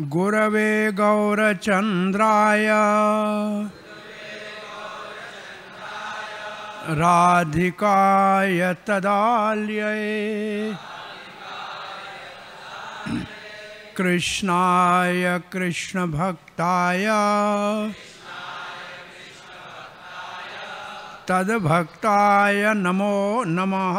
गुरवे गौरचन्द्राय राधिकाय तदाल्य कृष्णाय कृष्णभक्ताय तद्भक्ताय नमो नमः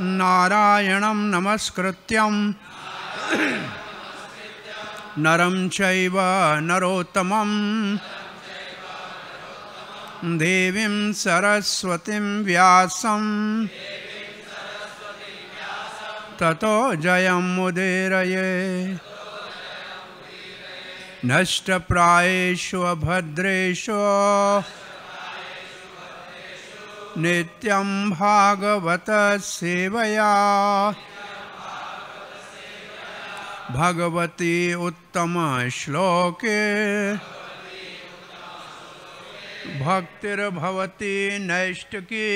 नारायणं नमस्कृत्यं नरं चैव नरोत्तमं देवीं सरस्वतीं व्यासं ततो जयं मुदेरये नष्टप्रायेषु अभद्रेषु नित्यं भागवतसेवया भगवती उत्तमश्लोके नैष्टकी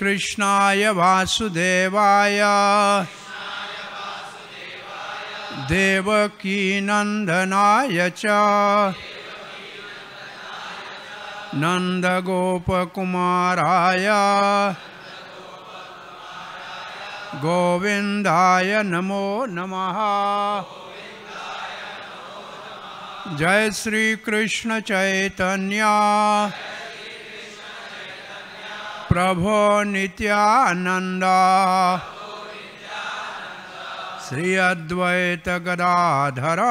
कृष्णाय वासुदेवाय देवकीनन्दनाय च नन्दगोपकुमाराय गोविन्दाय नमो नमः जय चैतन्या, प्रभो नित्यानन्दा श्री अद्वैतगदाधरा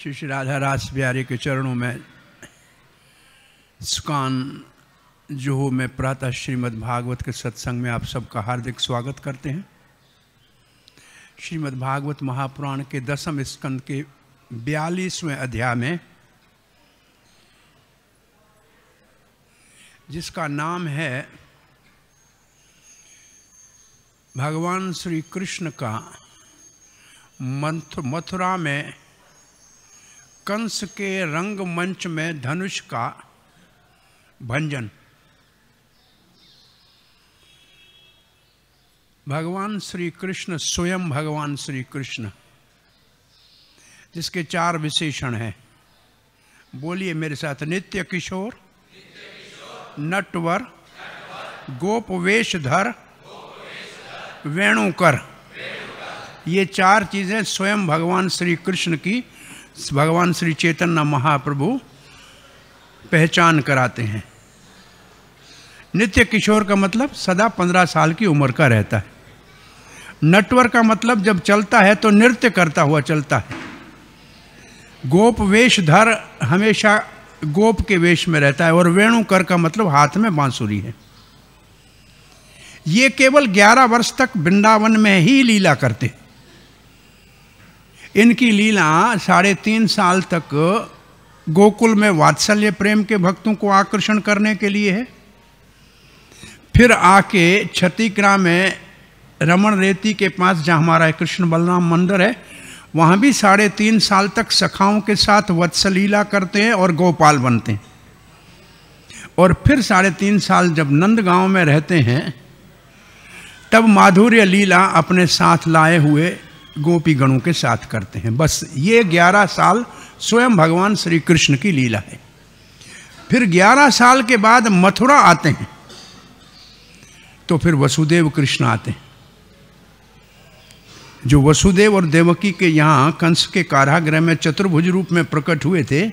श्री श्री राधा रास बिहारी के चरणों में स्कान जोहो में प्रातः श्रीमद् भागवत के सत्संग में आप सबका हार्दिक स्वागत करते हैं श्रीमद् भागवत महापुराण के दसम स्कंद के बयालीसवें अध्याय में जिसका नाम है भगवान श्री कृष्ण का मथुरा में कंस के रंगमंच में धनुष का भंजन भगवान श्री कृष्ण स्वयं भगवान श्री कृष्ण जिसके चार विशेषण हैं बोलिए मेरे साथ नित्य किशोर नटवर गोप वेशधर वेणुकर ये चार चीज़ें स्वयं भगवान श्री कृष्ण की भगवान श्री चेतन महाप्रभु पहचान कराते हैं नित्य किशोर का मतलब सदा पंद्रह साल की उम्र का रहता है नटवर का मतलब जब चलता है तो नृत्य करता हुआ चलता है गोप वेशधर हमेशा गोप के वेश में रहता है और वेणुकर का मतलब हाथ में बांसुरी है ये केवल 11 वर्ष तक वृंदावन में ही लीला करते इनकी लीला साढ़े तीन साल तक गोकुल में वात्सल्य प्रेम के भक्तों को आकर्षण करने के लिए है फिर आके क्षतिग्रा में रमन रेती के पास जहाँ हमारा कृष्ण बलराम मंदिर है वहाँ भी साढ़े तीन साल तक सखाओं के साथ वत्सलीला करते हैं और गोपाल बनते हैं और फिर साढ़े तीन साल जब नंदगांव में रहते हैं तब माधुर्य लीला अपने साथ लाए हुए गोपी गणों के साथ करते हैं बस ये ग्यारह साल स्वयं भगवान श्री कृष्ण की लीला है फिर ग्यारह साल के बाद मथुरा आते हैं तो फिर वसुदेव कृष्ण आते हैं जो वसुदेव और देवकी के यहाँ कंस के कारागृह में चतुर्भुज रूप में प्रकट हुए थे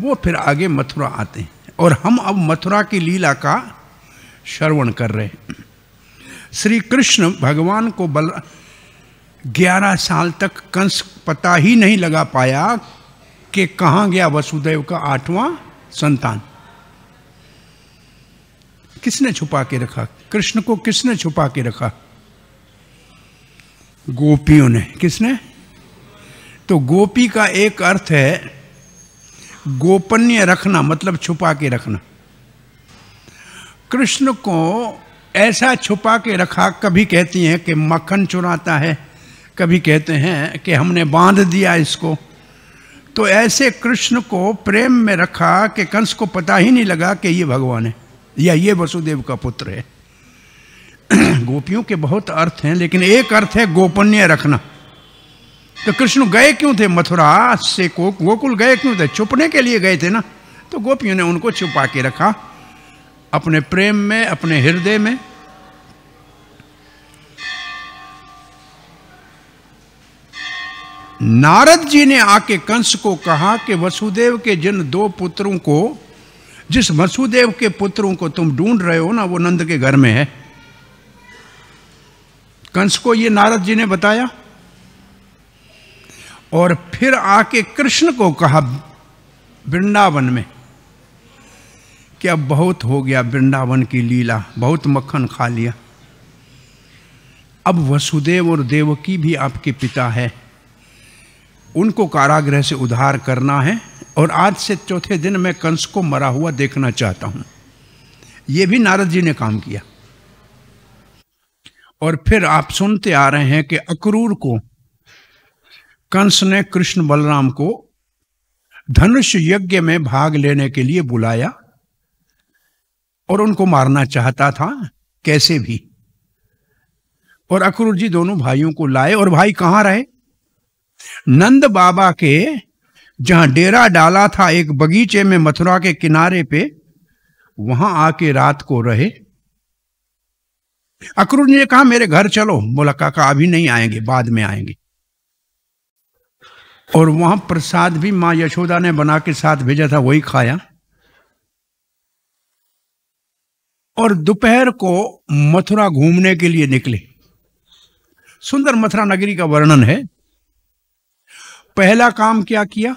वो फिर आगे मथुरा आते हैं और हम अब मथुरा की लीला का श्रवण कर रहे हैं श्री कृष्ण भगवान को बल ग्यारह साल तक कंस पता ही नहीं लगा पाया कि कहाँ गया वसुदेव का आठवां संतान किसने छुपा के रखा कृष्ण को किसने छुपा के रखा गोपियों ने किसने तो गोपी का एक अर्थ है गोपनीय रखना मतलब छुपा के रखना कृष्ण को ऐसा छुपा के रखा कभी कहती हैं कि मक्खन चुराता है कभी कहते हैं कि हमने बांध दिया इसको तो ऐसे कृष्ण को प्रेम में रखा कि कंस को पता ही नहीं लगा कि ये भगवान है या ये वसुदेव का पुत्र है गोपियों के बहुत अर्थ हैं लेकिन एक अर्थ है गोपनीय रखना तो कृष्ण गए क्यों थे मथुरा से को गोकुल गए क्यों थे छुपने के लिए गए थे ना तो गोपियों ने उनको छुपा के रखा अपने प्रेम में अपने हृदय में नारद जी ने आके कंस को कहा कि वसुदेव के जिन दो पुत्रों को जिस वसुदेव के पुत्रों को तुम ढूंढ रहे हो ना वो नंद के घर में है कंस को ये नारद जी ने बताया और फिर आके कृष्ण को कहा वृंदावन में कि अब बहुत हो गया वृंदावन की लीला बहुत मक्खन खा लिया अब वसुदेव और देवकी भी आपके पिता है उनको कारागृह से उधार करना है और आज से चौथे दिन मैं कंस को मरा हुआ देखना चाहता हूं ये भी नारद जी ने काम किया और फिर आप सुनते आ रहे हैं कि अक्रूर को कंस ने कृष्ण बलराम को धनुष यज्ञ में भाग लेने के लिए बुलाया और उनको मारना चाहता था कैसे भी और अक्रूर जी दोनों भाइयों को लाए और भाई कहां रहे नंद बाबा के जहां डेरा डाला था एक बगीचे में मथुरा के किनारे पे वहां आके रात को रहे अक्रूर ने कहा मेरे घर चलो बोला काका अभी नहीं आएंगे बाद में आएंगे और वहां प्रसाद भी मां यशोदा ने बना के साथ भेजा था वही खाया और दोपहर को मथुरा घूमने के लिए निकले सुंदर मथुरा नगरी का वर्णन है पहला काम क्या किया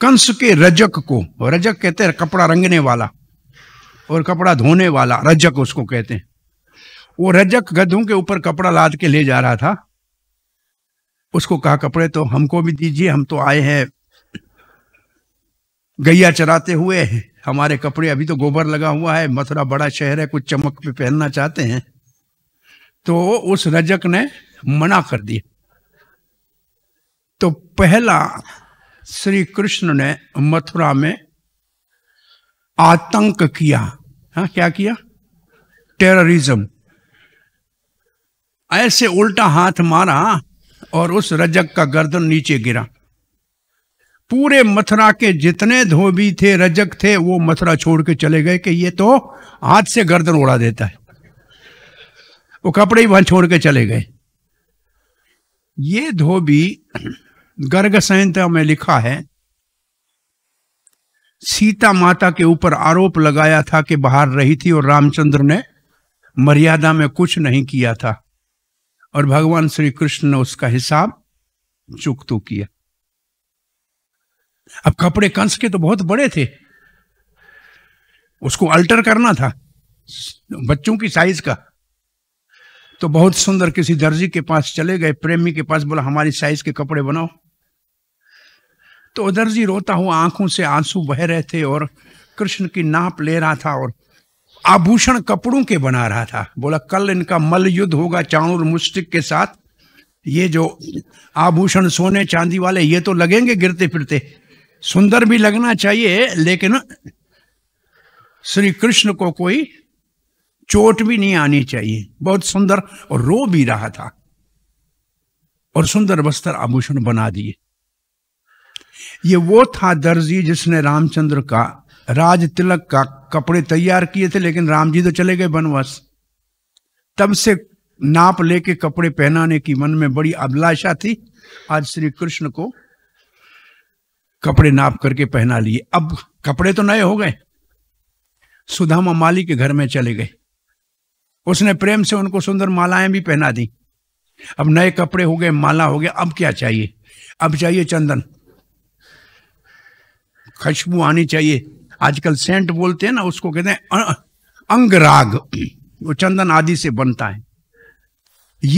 कंस के रजक को रजक कहते हैं कपड़ा रंगने वाला और कपड़ा धोने वाला रजक उसको कहते हैं वो रजक गधों के ऊपर कपड़ा लाद के ले जा रहा था उसको कहा कपड़े तो हमको भी दीजिए हम तो आए हैं गैया चराते हुए हमारे कपड़े अभी तो गोबर लगा हुआ है मथुरा बड़ा शहर है कुछ चमक पे पहनना चाहते हैं तो उस रजक ने मना कर दिया तो पहला श्री कृष्ण ने मथुरा में आतंक किया हा? क्या किया टेररिज्म ऐसे उल्टा हाथ मारा और उस रजक का गर्दन नीचे गिरा पूरे मथुरा के जितने धोबी थे रजक थे वो मथुरा छोड़ के चले गए कि ये तो हाथ से गर्दन उड़ा देता है वो कपड़े ही वहां छोड़ के चले गए ये धोबी गर्ग संहिता में लिखा है सीता माता के ऊपर आरोप लगाया था कि बाहर रही थी और रामचंद्र ने मर्यादा में कुछ नहीं किया था और भगवान श्री कृष्ण ने उसका हिसाब चुक तो किया अब कपड़े कंस के तो बहुत बड़े थे उसको अल्टर करना था बच्चों की साइज का तो बहुत सुंदर किसी दर्जी के पास चले गए प्रेमी के पास बोला हमारी साइज के कपड़े बनाओ तो उधर जी रोता हुआ आंखों से आंसू बह रहे थे और कृष्ण की नाप ले रहा था और आभूषण कपड़ों के बना रहा था बोला कल इनका मल युद्ध होगा चाणूर मुस्टिक के साथ ये जो आभूषण सोने चांदी वाले ये तो लगेंगे गिरते फिरते सुंदर भी लगना चाहिए लेकिन श्री कृष्ण को कोई चोट भी नहीं आनी चाहिए बहुत सुंदर और रो भी रहा था और सुंदर वस्त्र आभूषण बना दिए ये वो था दर्जी जिसने रामचंद्र का राज तिलक का कपड़े तैयार किए थे लेकिन राम जी तो चले गए बनवास तब से नाप लेके कपड़े पहनाने की मन में बड़ी अभिलाषा थी आज श्री कृष्ण को कपड़े नाप करके पहना लिए अब कपड़े तो नए हो गए सुधामा माली के घर में चले गए उसने प्रेम से उनको सुंदर मालाएं भी पहना दी अब नए कपड़े हो गए माला हो गया अब क्या चाहिए अब चाहिए चंदन खुशबू आनी चाहिए आजकल सेंट बोलते हैं ना उसको कहते हैं अंगराग वो चंदन आदि से बनता है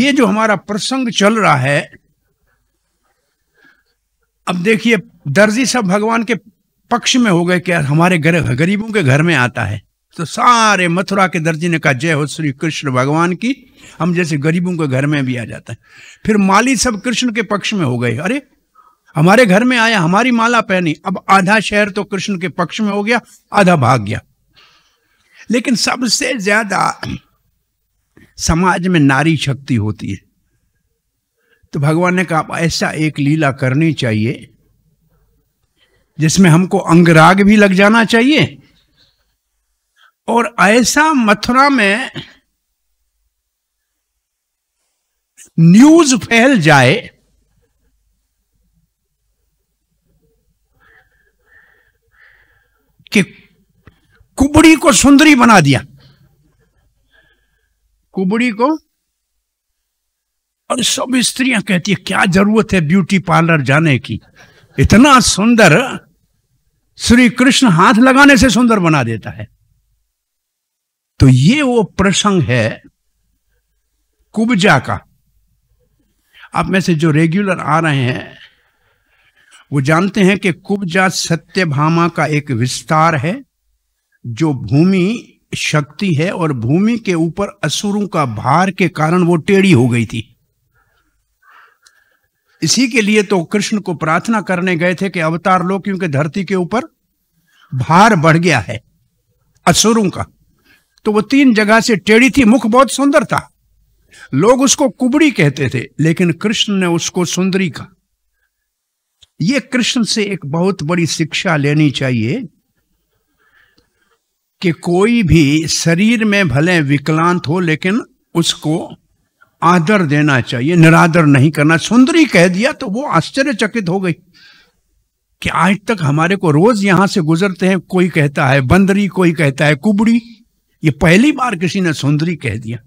ये जो हमारा प्रसंग चल रहा है अब देखिए दर्जी सब भगवान के पक्ष में हो गए क्या हमारे घर गरीबों के घर में आता है तो सारे मथुरा के दर्जी ने कहा जय हो श्री कृष्ण भगवान की हम जैसे गरीबों के घर में भी आ जाता है फिर माली सब कृष्ण के पक्ष में हो गए अरे हमारे घर में आया हमारी माला पहनी अब आधा शहर तो कृष्ण के पक्ष में हो गया आधा भाग गया लेकिन सबसे ज्यादा समाज में नारी शक्ति होती है तो भगवान ने कहा ऐसा एक लीला करनी चाहिए जिसमें हमको अंगराग भी लग जाना चाहिए और ऐसा मथुरा में न्यूज फैल जाए कि कुबड़ी को सुंदरी बना दिया कुबड़ी को और सब स्त्रियां कहती है क्या जरूरत है ब्यूटी पार्लर जाने की इतना सुंदर श्री कृष्ण हाथ लगाने से सुंदर बना देता है तो ये वो प्रसंग है कुबजा का आप में से जो रेगुलर आ रहे हैं वो जानते हैं कि कुब्जा सत्यभामा का एक विस्तार है जो भूमि शक्ति है और भूमि के ऊपर असुरों का भार के कारण वो टेढ़ी हो गई थी इसी के लिए तो कृष्ण को प्रार्थना करने गए थे कि अवतार लो क्योंकि धरती के ऊपर भार बढ़ गया है असुरों का तो वो तीन जगह से टेढ़ी थी मुख बहुत सुंदर था लोग उसको कुबड़ी कहते थे लेकिन कृष्ण ने उसको सुंदरी कहा ये कृष्ण से एक बहुत बड़ी शिक्षा लेनी चाहिए कि कोई भी शरीर में भले विकलांत हो लेकिन उसको आदर देना चाहिए निरादर नहीं करना सुंदरी कह दिया तो वो आश्चर्यचकित हो गई कि आज तक हमारे को रोज यहां से गुजरते हैं कोई कहता है बंदरी कोई कहता है कुबड़ी ये पहली बार किसी ने सुंदरी कह दिया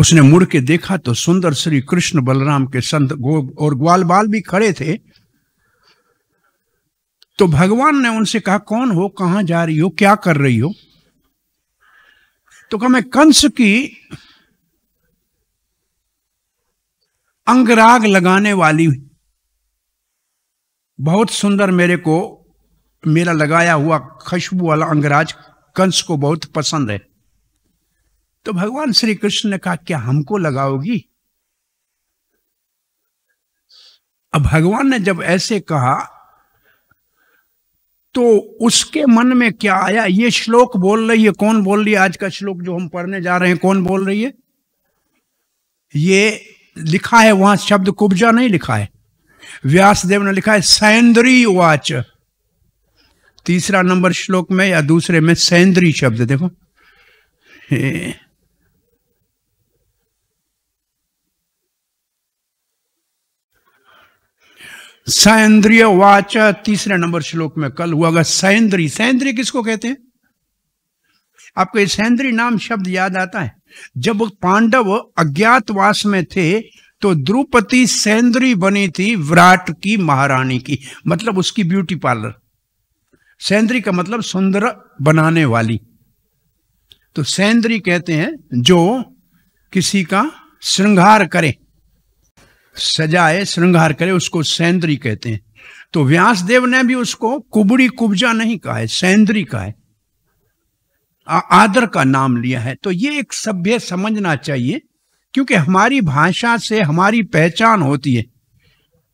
उसने मुड़ के देखा तो सुंदर श्री कृष्ण बलराम के संत गो और ग्वाल बाल भी खड़े थे तो भगवान ने उनसे कहा कौन हो कहां जा रही हो क्या कर रही हो तो कहा मैं कंस की अंगराग लगाने वाली बहुत सुंदर मेरे को मेरा लगाया हुआ खुशबू वाला अंगराज कंस को बहुत पसंद है तो भगवान श्री कृष्ण ने कहा क्या हमको लगाओगी अब भगवान ने जब ऐसे कहा तो उसके मन में क्या आया ये श्लोक बोल रही है कौन बोल रही है आज का श्लोक जो हम पढ़ने जा रहे हैं कौन बोल रही है ये लिखा है वहां शब्द कुब्जा नहीं लिखा है व्यासदेव ने लिखा है सैंद्री वाच तीसरा नंबर श्लोक में या दूसरे में सैंद्री शब्द देखो सैंद्रिय वाचा तीसरे नंबर श्लोक में कल हुआ गया सैंद्री सैंद्री किसको कहते हैं आपको ये नाम शब्द याद आता है जब पांडव अज्ञातवास में थे तो द्रुपति सैन्द्री बनी थी विराट की महारानी की मतलब उसकी ब्यूटी पार्लर सैंद्री का मतलब सुंदर बनाने वाली तो सैंद्री कहते हैं जो किसी का श्रृंगार करे सजाए श्रृंगार करे उसको सैंद्री कहते हैं तो व्यास देव ने भी उसको कुबड़ी कुब्जा नहीं कहा है सैंद्री कहा है आदर का नाम लिया है तो ये एक सभ्य समझना चाहिए क्योंकि हमारी भाषा से हमारी पहचान होती है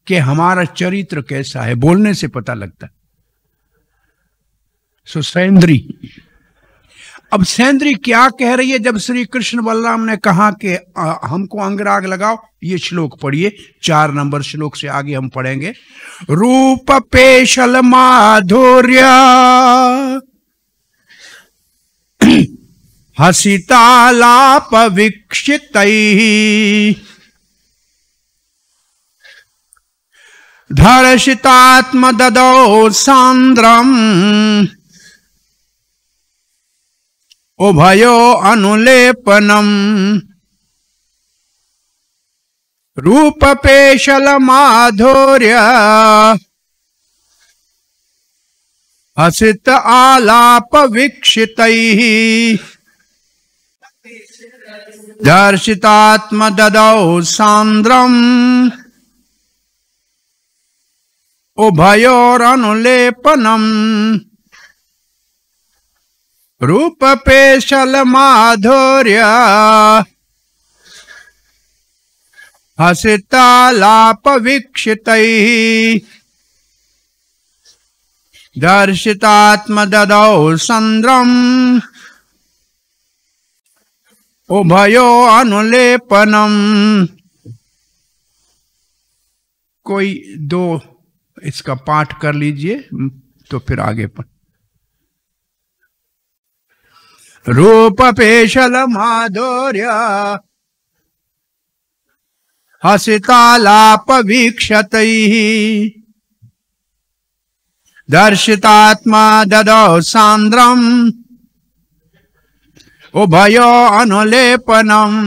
कि हमारा चरित्र कैसा है बोलने से पता लगता है सो सैंद्री अब सेंद्री क्या कह रही है जब श्री कृष्ण बलराम ने कहा कि हमको अंगराग लगाओ ये श्लोक पढ़िए चार नंबर श्लोक से आगे हम पढ़ेंगे रूप पेशल माधुर्य लाप विक्षित धर्षितात्म ददो सांद्रम उभयो अनुलेपनम् रूपपेशलमाधुर्य हसित आलापवीक्षितैः दर्शितात्म सान्द्रम् उभयोरनुलेपनम् रूप रूपपेशलमाधुर्य दर्शितात्म दर्शितात्मददौ संद्रम उभयो अनुलेपनम कोई दो इसका पाठ कर लीजिए तो फिर आगे पर रूपपेशल माधौर्य हसितालापवीक्षतैः दर्शितात्मा ददौ सान्द्रम् उभयो अनुलेपनम्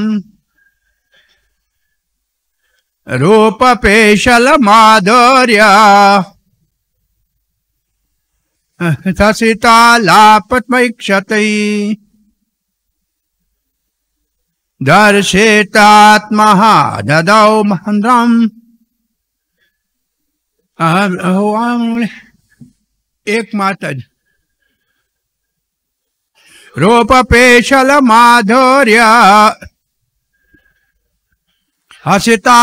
रूपपेशल माधौर्या दर्शितात्मा ददौ महन्द्रम् एकमात्र रूपपेशल हसितालापवीक्षतैः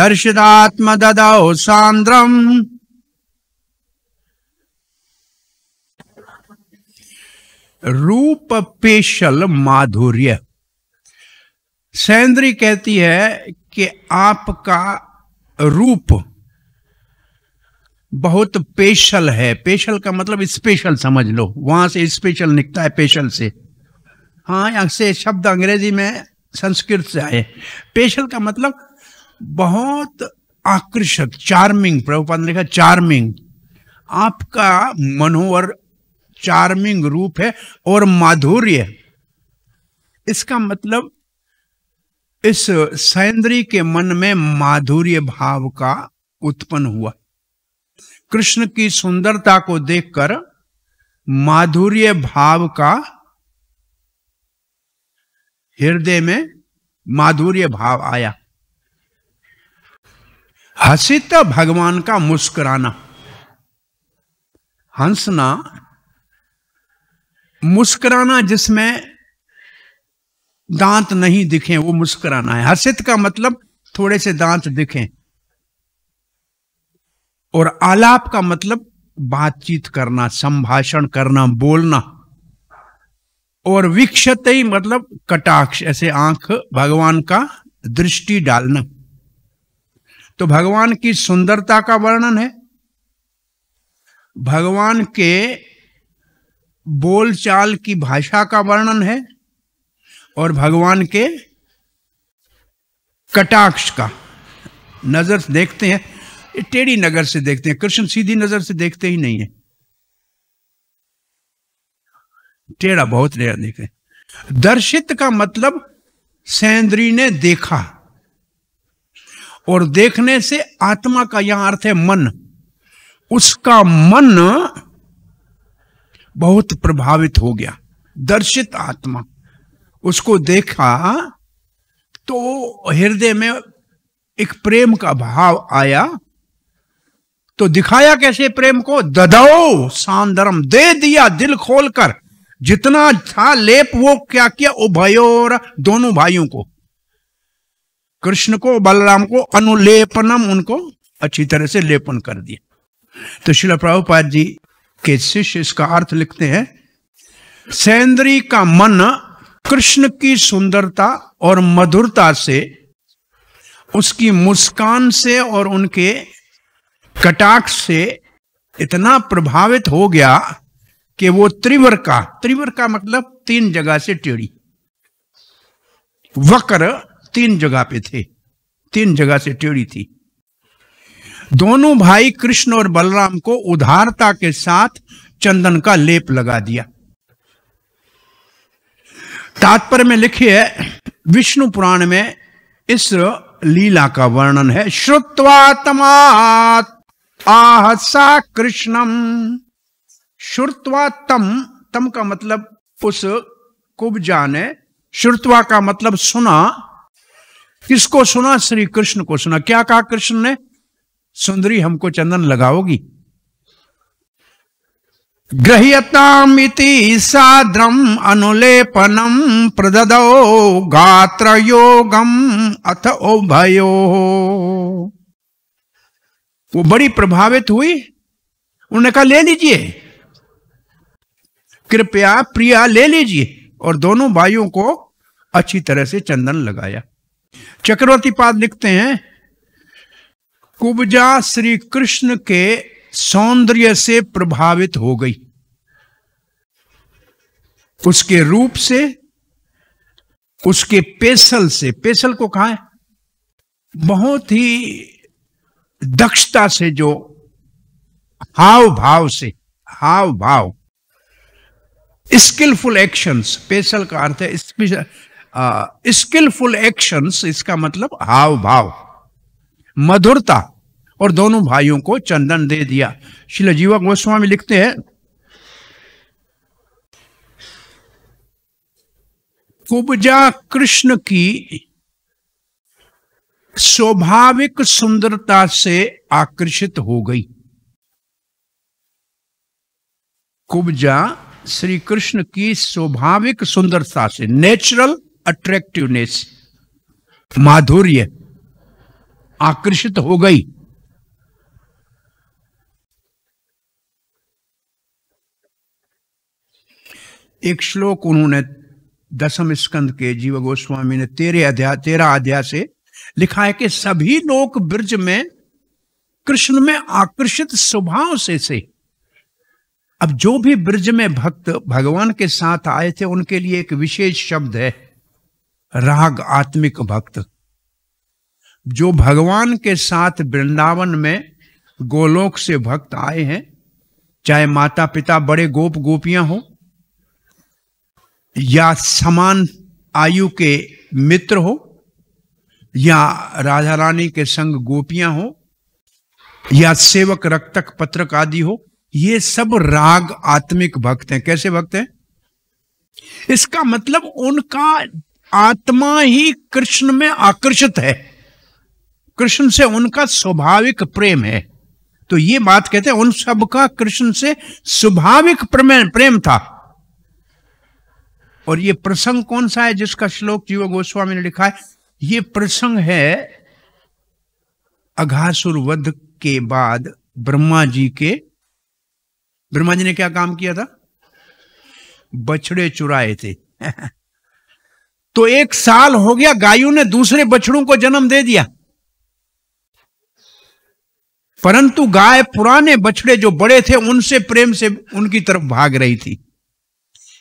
दर्शितात्मददौ ददौ सान्द्रम् रूप पेशल माधुर्य सैंद्री कहती है कि आपका रूप बहुत पेशल है पेशल का मतलब स्पेशल समझ लो वहां से स्पेशल निकलता है पेशल से हाँ यहां से शब्द अंग्रेजी में संस्कृत से आए पेशल का मतलब बहुत आकर्षक चार्मिंग प्रभुपाद ने लिखा चार्मिंग आपका मनोहर चार्मिंग रूप है और माधुर्य है इसका मतलब इस सैंद्री के मन में माधुर्य भाव का उत्पन्न हुआ कृष्ण की सुंदरता को देखकर माधुर्य भाव का हृदय में माधुर्य भाव आया हसित भगवान का मुस्कुराना हंसना मुस्कराना जिसमें दांत नहीं दिखे वो मुस्कराना है हर्षित का मतलब थोड़े से दांत दिखे और आलाप का मतलब बातचीत करना संभाषण करना बोलना और विक्षत ही मतलब कटाक्ष ऐसे आंख भगवान का दृष्टि डालना तो भगवान की सुंदरता का वर्णन है भगवान के बोलचाल की भाषा का वर्णन है और भगवान के कटाक्ष का नजर से देखते हैं टेढ़ी नगर से देखते हैं कृष्ण सीधी नजर से देखते ही नहीं है टेढ़ा बहुत टेढ़ा देखे दर्शित का मतलब सेंद्री ने देखा और देखने से आत्मा का यहां अर्थ है मन उसका मन बहुत प्रभावित हो गया दर्शित आत्मा उसको देखा तो हृदय में एक प्रेम का भाव आया तो दिखाया कैसे प्रेम को ददो सांदरम दे दिया दिल खोलकर जितना था लेप वो क्या किया उभयोर दोनों भाइयों को कृष्ण को बलराम को अनुलेपनम उनको अच्छी तरह से लेपन कर दिया तो शिला प्रभुपाद जी के शिष्य इसका अर्थ लिखते हैं सेंद्री का मन कृष्ण की सुंदरता और मधुरता से उसकी मुस्कान से और उनके कटाक्ष से इतना प्रभावित हो गया कि वो त्रिवर का त्रिवर का मतलब तीन जगह से टेढ़ी वक्र तीन जगह पे थे तीन जगह से टेढ़ी थी दोनों भाई कृष्ण और बलराम को उदारता के साथ चंदन का लेप लगा दिया तात्पर्य में लिखिए विष्णु पुराण में इस लीला का वर्णन है श्रुत्वा तमात आह सा कृष्णम श्रुत्वा तम तम का मतलब उस कुब्जा ने श्रुत्वा का मतलब सुना किसको सुना श्री कृष्ण को सुना क्या कहा कृष्ण ने सुंदरी हमको चंदन लगाओगी गृह्यतामिति साद्रम अनुलेपनम प्रदद गात्र योगम अथ भयो वो बड़ी प्रभावित हुई उन्होंने कहा ले लीजिए कृपया प्रिया ले लीजिए और दोनों भाइयों को अच्छी तरह से चंदन लगाया चक्रवर्ती पाद लिखते हैं कुबजा श्री कृष्ण के सौंदर्य से प्रभावित हो गई उसके रूप से उसके पेसल से पेसल को कहा है बहुत ही दक्षता से जो हाव भाव से हाव भाव स्किलफुल एक्शंस पेशल का अर्थ है स्किलफुल एक्शंस इसका मतलब हाव भाव मधुरता और दोनों भाइयों को चंदन दे दिया शिला जीवक गोस्वामी लिखते हैं कुबजा कृष्ण की स्वाभाविक सुंदरता से आकर्षित हो गई कुबजा श्री कृष्ण की स्वाभाविक सुंदरता से नेचुरल अट्रैक्टिवनेस माधुर्य आकर्षित हो गई एक श्लोक उन्होंने दसम स्कंद के जीव गोस्वामी ने तेरे अध्याय तेरा अध्याय से लिखा है कि सभी लोग ब्रज में कृष्ण में आकर्षित स्वभाव से से अब जो भी ब्रज में भक्त भगवान के साथ आए थे उनके लिए एक विशेष शब्द है राग आत्मिक भक्त जो भगवान के साथ वृंदावन में गोलोक से भक्त आए हैं चाहे माता पिता बड़े गोप गोपियां हो या समान आयु के मित्र हो या राधा रानी के संग गोपियां हो या सेवक रक्तक पत्रक आदि हो ये सब राग आत्मिक भक्त हैं कैसे भक्त हैं इसका मतलब उनका आत्मा ही कृष्ण में आकर्षित है कृष्ण से उनका स्वाभाविक प्रेम है तो ये बात कहते हैं उन सबका कृष्ण से स्वाभाविक प्रेम था और ये प्रसंग कौन सा है जिसका श्लोक जीव गोस्वामी ने लिखा है ये प्रसंग है अघासुर वध के बाद ब्रह्मा जी के ब्रह्मा जी ने क्या काम किया था बछड़े चुराए थे तो एक साल हो गया गायों ने दूसरे बछड़ों को जन्म दे दिया परंतु गाय पुराने बछड़े जो बड़े थे उनसे प्रेम से उनकी तरफ भाग रही थी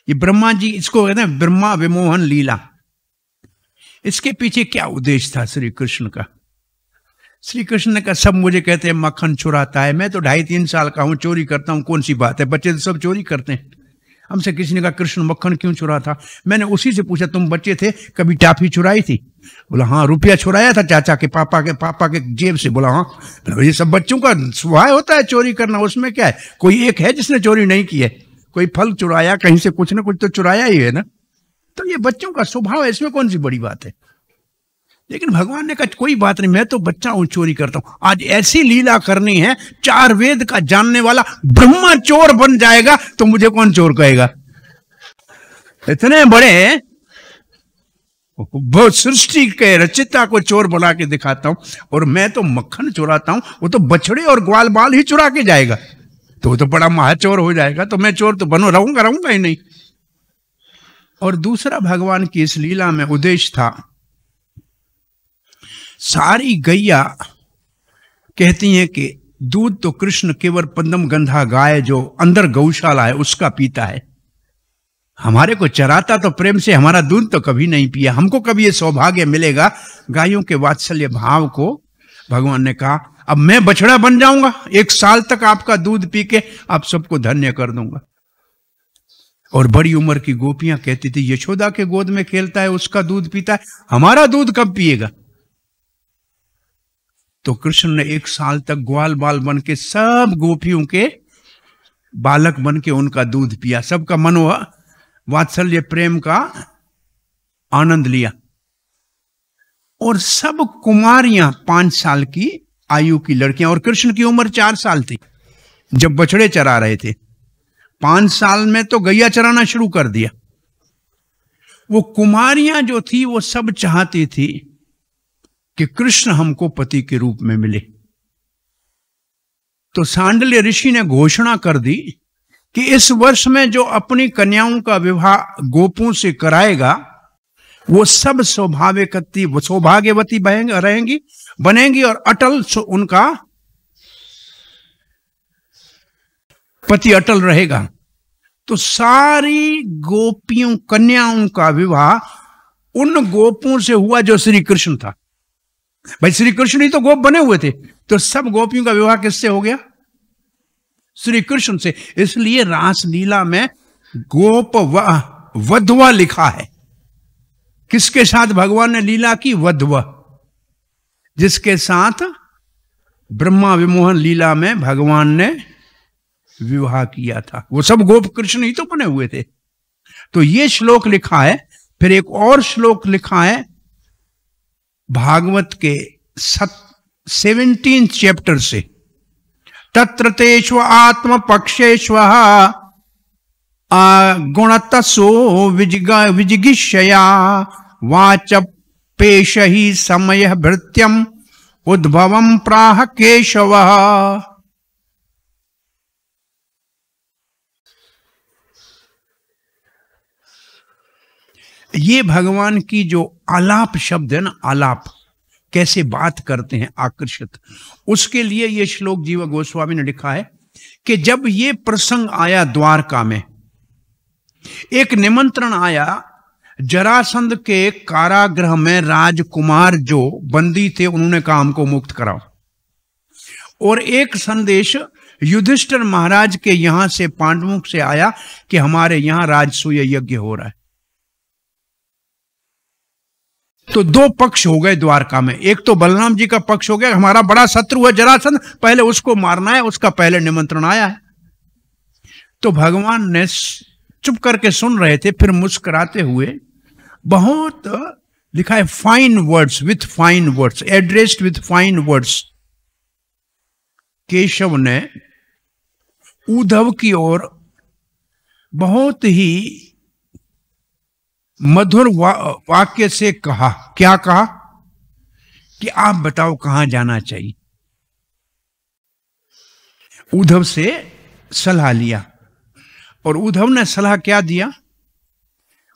ये ब्रह्मा जी इसको कहते हैं ब्रह्मा विमोहन लीला इसके पीछे क्या उद्देश्य था श्री कृष्ण का श्री कृष्ण ने कहा सब मुझे कहते हैं मक्खन चुराता है मैं तो ढाई तीन साल का हूं चोरी करता हूं कौन सी बात है बच्चे तो सब चोरी करते हैं हमसे किसी ने कहा कृष्ण मक्खन क्यों चुरा था मैंने उसी से पूछा तुम बच्चे थे कभी टाफी चुराई थी बोला हाँ रुपया चुराया था चाचा के पापा के पापा के जेब से बोला हाँ ये सब बच्चों का स्वभाव होता है चोरी करना उसमें क्या है कोई एक है जिसने चोरी नहीं की है कोई फल चुराया कहीं से कुछ ना कुछ तो चुराया ही है ना तो ये बच्चों का स्वभाव है इसमें कौन सी बड़ी बात है लेकिन भगवान ने कहा कोई बात नहीं मैं तो बच्चा हूं चोरी करता हूं आज ऐसी लीला करनी है चार वेद का जानने वाला ब्रह्मा चोर बन जाएगा तो मुझे कौन चोर कहेगा इतने बड़े बहुत सृष्टि के रचिता को चोर बना के दिखाता हूं और मैं तो मक्खन चुराता हूं वो तो बछड़े और ग्वाल बाल ही चुरा के जाएगा तो वो तो बड़ा महाचोर हो जाएगा तो मैं चोर तो बनो रहूंगा रहूंगा ही नहीं और दूसरा भगवान की इस लीला में उद्देश्य था सारी गैया कहती हैं कि दूध तो कृष्ण केवल पदम गंधा गाय जो अंदर गौशाला है उसका पीता है हमारे को चराता तो प्रेम से हमारा दूध तो कभी नहीं पिया हमको कभी ये सौभाग्य मिलेगा गायों के वात्सल्य भाव को भगवान ने कहा अब मैं बछड़ा बन जाऊंगा एक साल तक आपका दूध पी के आप सबको धन्य कर दूंगा और बड़ी उम्र की गोपियां कहती थी यशोदा के गोद में खेलता है उसका दूध पीता है हमारा दूध कब पिएगा तो कृष्ण ने एक साल तक ग्वाल बाल बन के सब गोपियों के बालक बन के उनका दूध पिया सबका मनोह वात्सल्य प्रेम का आनंद लिया और सब कुमारियां पांच साल की आयु की लड़कियां और कृष्ण की उम्र चार साल थी जब बछड़े चरा रहे थे पांच साल में तो गैया चराना शुरू कर दिया वो कुमारियां जो थी वो सब चाहती थी कि कृष्ण हमको पति के रूप में मिले तो सांडल्य ऋषि ने घोषणा कर दी कि इस वर्ष में जो अपनी कन्याओं का विवाह गोपों से कराएगा वो सब सौभाग्यवती सौभाग्यवती रहेंगी बनेंगी और अटल उनका पति अटल रहेगा तो सारी गोपियों कन्याओं का विवाह उन गोपों से हुआ जो श्री कृष्ण था भाई श्री कृष्ण ही तो गोप बने हुए थे तो सब गोपियों का विवाह किससे हो गया श्री कृष्ण से इसलिए रासलीला में गोप वधवा लिखा है किसके साथ भगवान ने लीला की वधवा जिसके साथ ब्रह्मा विमोहन लीला में भगवान ने विवाह किया था वो सब गोप कृष्ण ही तो बने हुए थे तो ये श्लोक लिखा है फिर एक और श्लोक लिखा है भागवत के सत सेवेंटीन चैप्टर से तत्र तेष्व आत्म पक्षेश्व गुणतसो विजिगिषया वाच पेश ही समय भृत्यम उद्भवम प्राह केशव ये भगवान की जो आलाप शब्द है ना आलाप कैसे बात करते हैं आकर्षित उसके लिए ये श्लोक जीव गोस्वामी ने लिखा है कि जब ये प्रसंग आया द्वारका में एक निमंत्रण आया जरासंध के कारागृह में राजकुमार जो बंदी थे उन्होंने कहा हमको मुक्त कराओ और एक संदेश युधिष्ठर महाराज के यहां से पांडवों से आया कि हमारे यहां राजसूय यज्ञ हो रहा है तो दो पक्ष हो गए द्वारका में एक तो बलराम जी का पक्ष हो गया हमारा बड़ा शत्रु है जरासंध पहले उसको मारना है उसका पहले निमंत्रण आया है तो भगवान ने चुप करके सुन रहे थे फिर मुस्कुराते हुए बहुत लिखा है fine words with fine words addressed with fine words Keshav ने उद्धव की ओर बहुत ही मधुर वा, वाक्य से कहा क्या कहा कि आप बताओ कहां जाना चाहिए उद्धव से सलाह लिया और उद्धव ने सलाह क्या दिया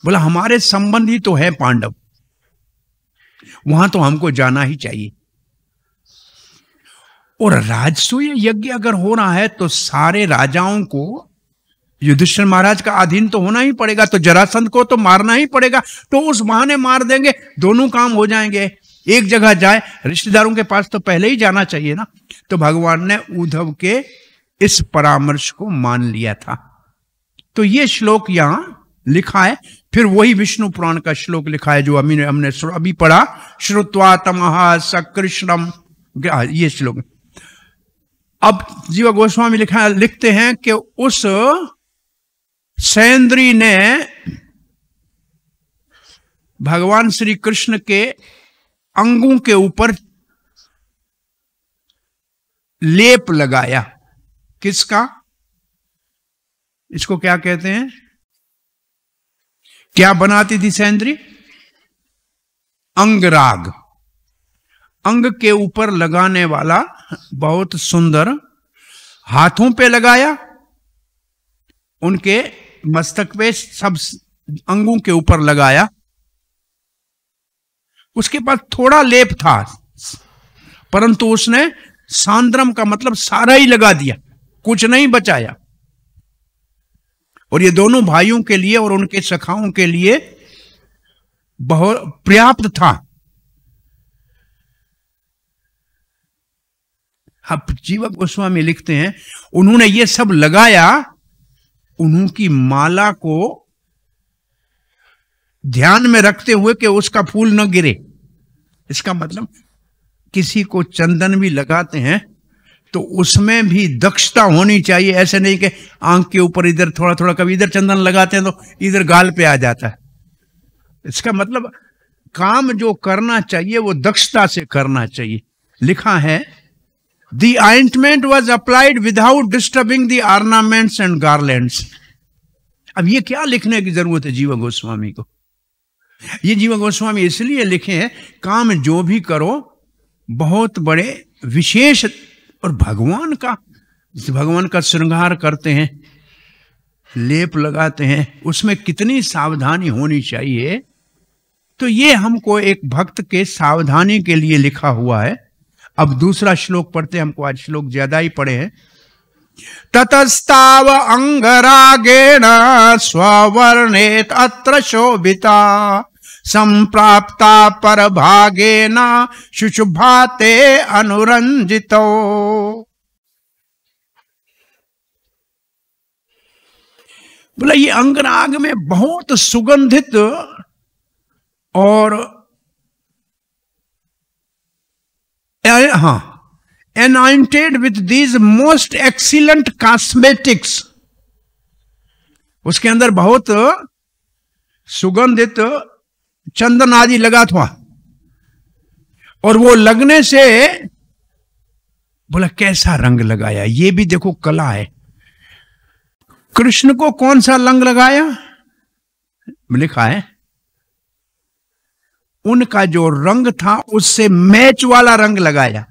बोला हमारे संबंधी तो है पांडव वहां तो हमको जाना ही चाहिए और राजसूय यज्ञ अगर हो रहा है तो सारे राजाओं को युधिष्ठिर महाराज का अधीन तो होना ही पड़ेगा तो जरासंध को तो मारना ही पड़ेगा तो उस बहाने मार देंगे दोनों काम हो जाएंगे एक जगह जाए रिश्तेदारों के पास तो पहले ही जाना चाहिए ना तो भगवान ने उद्धव के इस परामर्श को मान लिया था तो ये श्लोक यहां लिखा है फिर वही विष्णु पुराण का श्लोक लिखा है जो अभी हमने अभी पढ़ा श्रुत्वा तमहा सकृष्णम ये श्लोक अब जीवा गोस्वामी लिखा लिखते हैं कि उस सैंद्री ने भगवान श्री कृष्ण के अंगों के ऊपर लेप लगाया किसका इसको क्या कहते हैं क्या बनाती थी सैंद्री अंगराग अंग के ऊपर लगाने वाला बहुत सुंदर हाथों पे लगाया उनके मस्तक पे सब अंगों के ऊपर लगाया उसके पास थोड़ा लेप था परंतु उसने सांद्रम का मतलब सारा ही लगा दिया कुछ नहीं बचाया और ये दोनों भाइयों के लिए और उनके सखाओं के लिए बहुत पर्याप्त था जीवक गोस्वामी लिखते हैं उन्होंने ये सब लगाया उन्हों की माला को ध्यान में रखते हुए कि उसका फूल न गिरे इसका मतलब किसी को चंदन भी लगाते हैं तो उसमें भी दक्षता होनी चाहिए ऐसे नहीं कि आंख के ऊपर इधर थोड़ा थोड़ा कभी इधर चंदन लगाते हैं तो इधर गाल पे आ जाता है इसका मतलब काम जो करना चाहिए वो दक्षता से करना चाहिए लिखा है The ointment was applied without disturbing the ornaments and garlands. अब ये क्या लिखने की जरूरत है जीवा गोस्वामी को ये जीवा गोस्वामी इसलिए लिखे हैं काम जो भी करो बहुत बड़े विशेष और भगवान का भगवान का श्रृंगार करते हैं लेप लगाते हैं उसमें कितनी सावधानी होनी चाहिए तो ये हमको एक भक्त के सावधानी के लिए लिखा हुआ है अब दूसरा श्लोक पढ़ते हैं हमको आज श्लोक ज्यादा ही पढ़े हैं ततस्ताव अंगरागेण स्वर्णे अत्र शोभिता संप्राप्ता न शुशुभाते अनुरंजित बोला ये अंगराग में बहुत सुगंधित और हाँ anointed with these most excellent cosmetics उसके अंदर बहुत सुगंधित चंदन आदि लगा था और वो लगने से बोला कैसा रंग लगाया ये भी देखो कला है कृष्ण को कौन सा रंग लगाया लिखा है उनका जो रंग था उससे मैच वाला रंग लगाया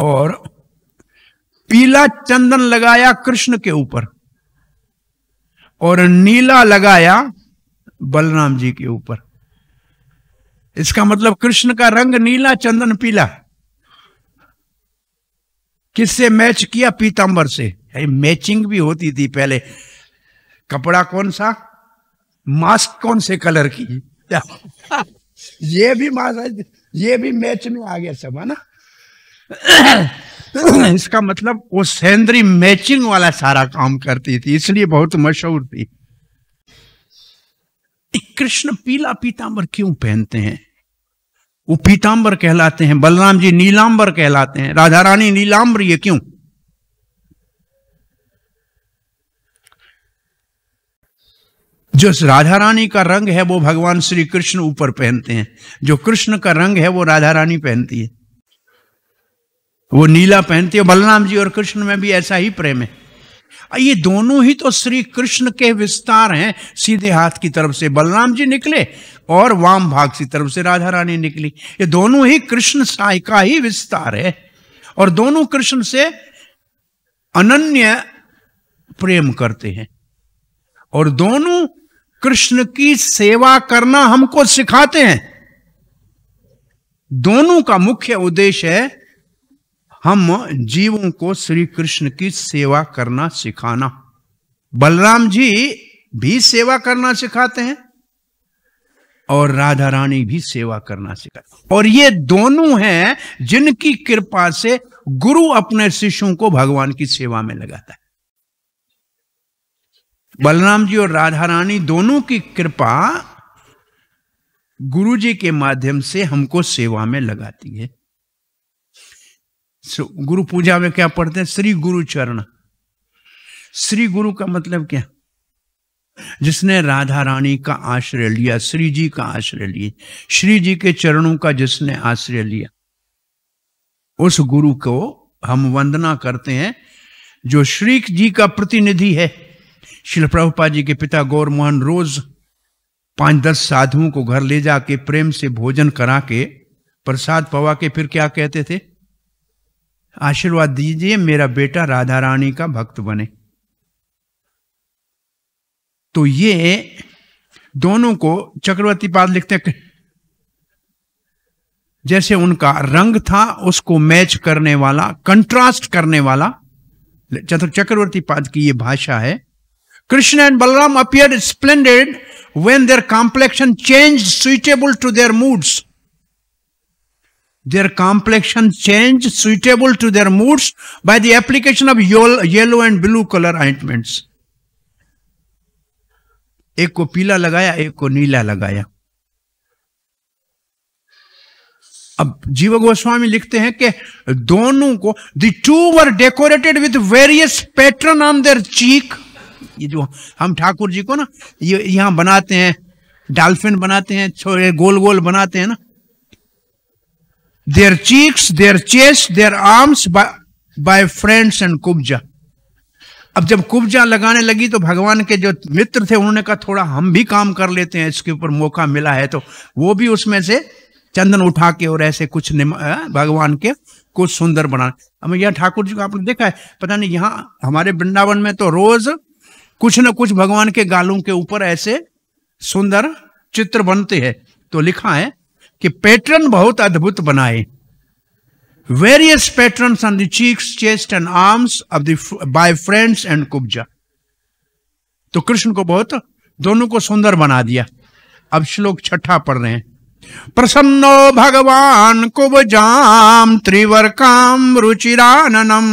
और पीला चंदन लगाया कृष्ण के ऊपर और नीला लगाया बलराम जी के ऊपर इसका मतलब कृष्ण का रंग नीला चंदन पीला किससे मैच किया पीतांबर से मैचिंग भी होती थी पहले कपड़ा कौन सा मास्क कौन से कलर की हम्म। ये भी मास्क ये भी मैच में आ गया सब है ना इसका मतलब वो सेंद्री मैचिंग वाला सारा काम करती थी इसलिए बहुत मशहूर थी कृष्ण पीला पीताम्बर क्यों पहनते हैं वो पीताम्बर कहलाते हैं बलराम जी नीलाम्बर कहलाते हैं राधा रानी नीलाम्बर ये क्यों जो राधा रानी का रंग है वो भगवान श्री कृष्ण ऊपर पहनते हैं जो कृष्ण का रंग है वो राधा रानी पहनती है वो नीला पहनती है बलराम जी और कृष्ण में भी ऐसा ही प्रेम है ये दोनों ही तो श्री कृष्ण के विस्तार हैं सीधे हाथ की तरफ से बलराम जी निकले और वाम भाग की तरफ से राधा रानी निकली ये दोनों ही कृष्ण साय का ही विस्तार है और दोनों कृष्ण से अनन्य प्रेम करते हैं और दोनों कृष्ण की सेवा करना हमको सिखाते हैं दोनों का मुख्य उद्देश्य है हम जीवों को श्री कृष्ण की सेवा करना सिखाना बलराम जी भी सेवा करना सिखाते हैं और राधा रानी भी सेवा करना सिखाते और ये दोनों हैं जिनकी कृपा से गुरु अपने शिष्यों को भगवान की सेवा में लगाता है बलराम जी और राधा रानी दोनों की कृपा गुरु जी के माध्यम से हमको सेवा में लगाती है गुरु पूजा में क्या पढ़ते हैं श्री गुरु चरण श्री गुरु का मतलब क्या जिसने राधा रानी का आश्रय लिया श्री जी का आश्रय लिए श्री जी के चरणों का जिसने आश्रय लिया उस गुरु को हम वंदना करते हैं जो श्री जी का प्रतिनिधि है शिल प्रभुपा जी के पिता गौर मोहन रोज पांच दस साधुओं को घर ले जाके प्रेम से भोजन करा के प्रसाद पवा के फिर क्या कहते थे आशीर्वाद दीजिए मेरा बेटा राधा रानी का भक्त बने तो ये दोनों को चक्रवर्ती पाद लिखते हैं जैसे उनका रंग था उसको मैच करने वाला कंट्रास्ट करने वाला चक्रवर्ती पाद की ये भाषा है Krishna and Balram appeared splendid when their complexion changed suitable to their moods. Their complexion changed suitable to their moods by the application of yellow and blue color ointments. एक को पीला लगाया एक को नीला लगाया अब जीव गोस्वामी लिखते हैं कि दोनों को two were decorated with various pattern on their cheek ये जो हम ठाकुर जी को ना ये यहाँ बनाते हैं डॉल्फिन बनाते हैं छोटे गोल गोल बनाते हैं ना their cheeks their chest their arms by friends and Kubja अब जब कुब्जा लगाने लगी तो भगवान के जो मित्र थे उन्होंने कहा थोड़ा हम भी काम कर लेते हैं इसके ऊपर मौका मिला है तो वो भी उसमें से चंदन उठा के और ऐसे कुछ भगवान के कुछ सुंदर बना अब यह ठाकुर जी को आपने देखा है पता नहीं यहाँ हमारे वृंदावन में तो रोज कुछ न कुछ भगवान के गालों के ऊपर ऐसे सुंदर चित्र बनते हैं तो लिखा है कि पैटर्न बहुत अद्भुत बनाए various pattern on the cheeks chest and arms of the by friends and Kubja तो कृष्ण को बहुत दोनों को सुंदर बना दिया अब श्लोक छठा पढ़ रहे हैं प्रसन्नो भगवान कुबजाम त्रिवर काम रुचिराननम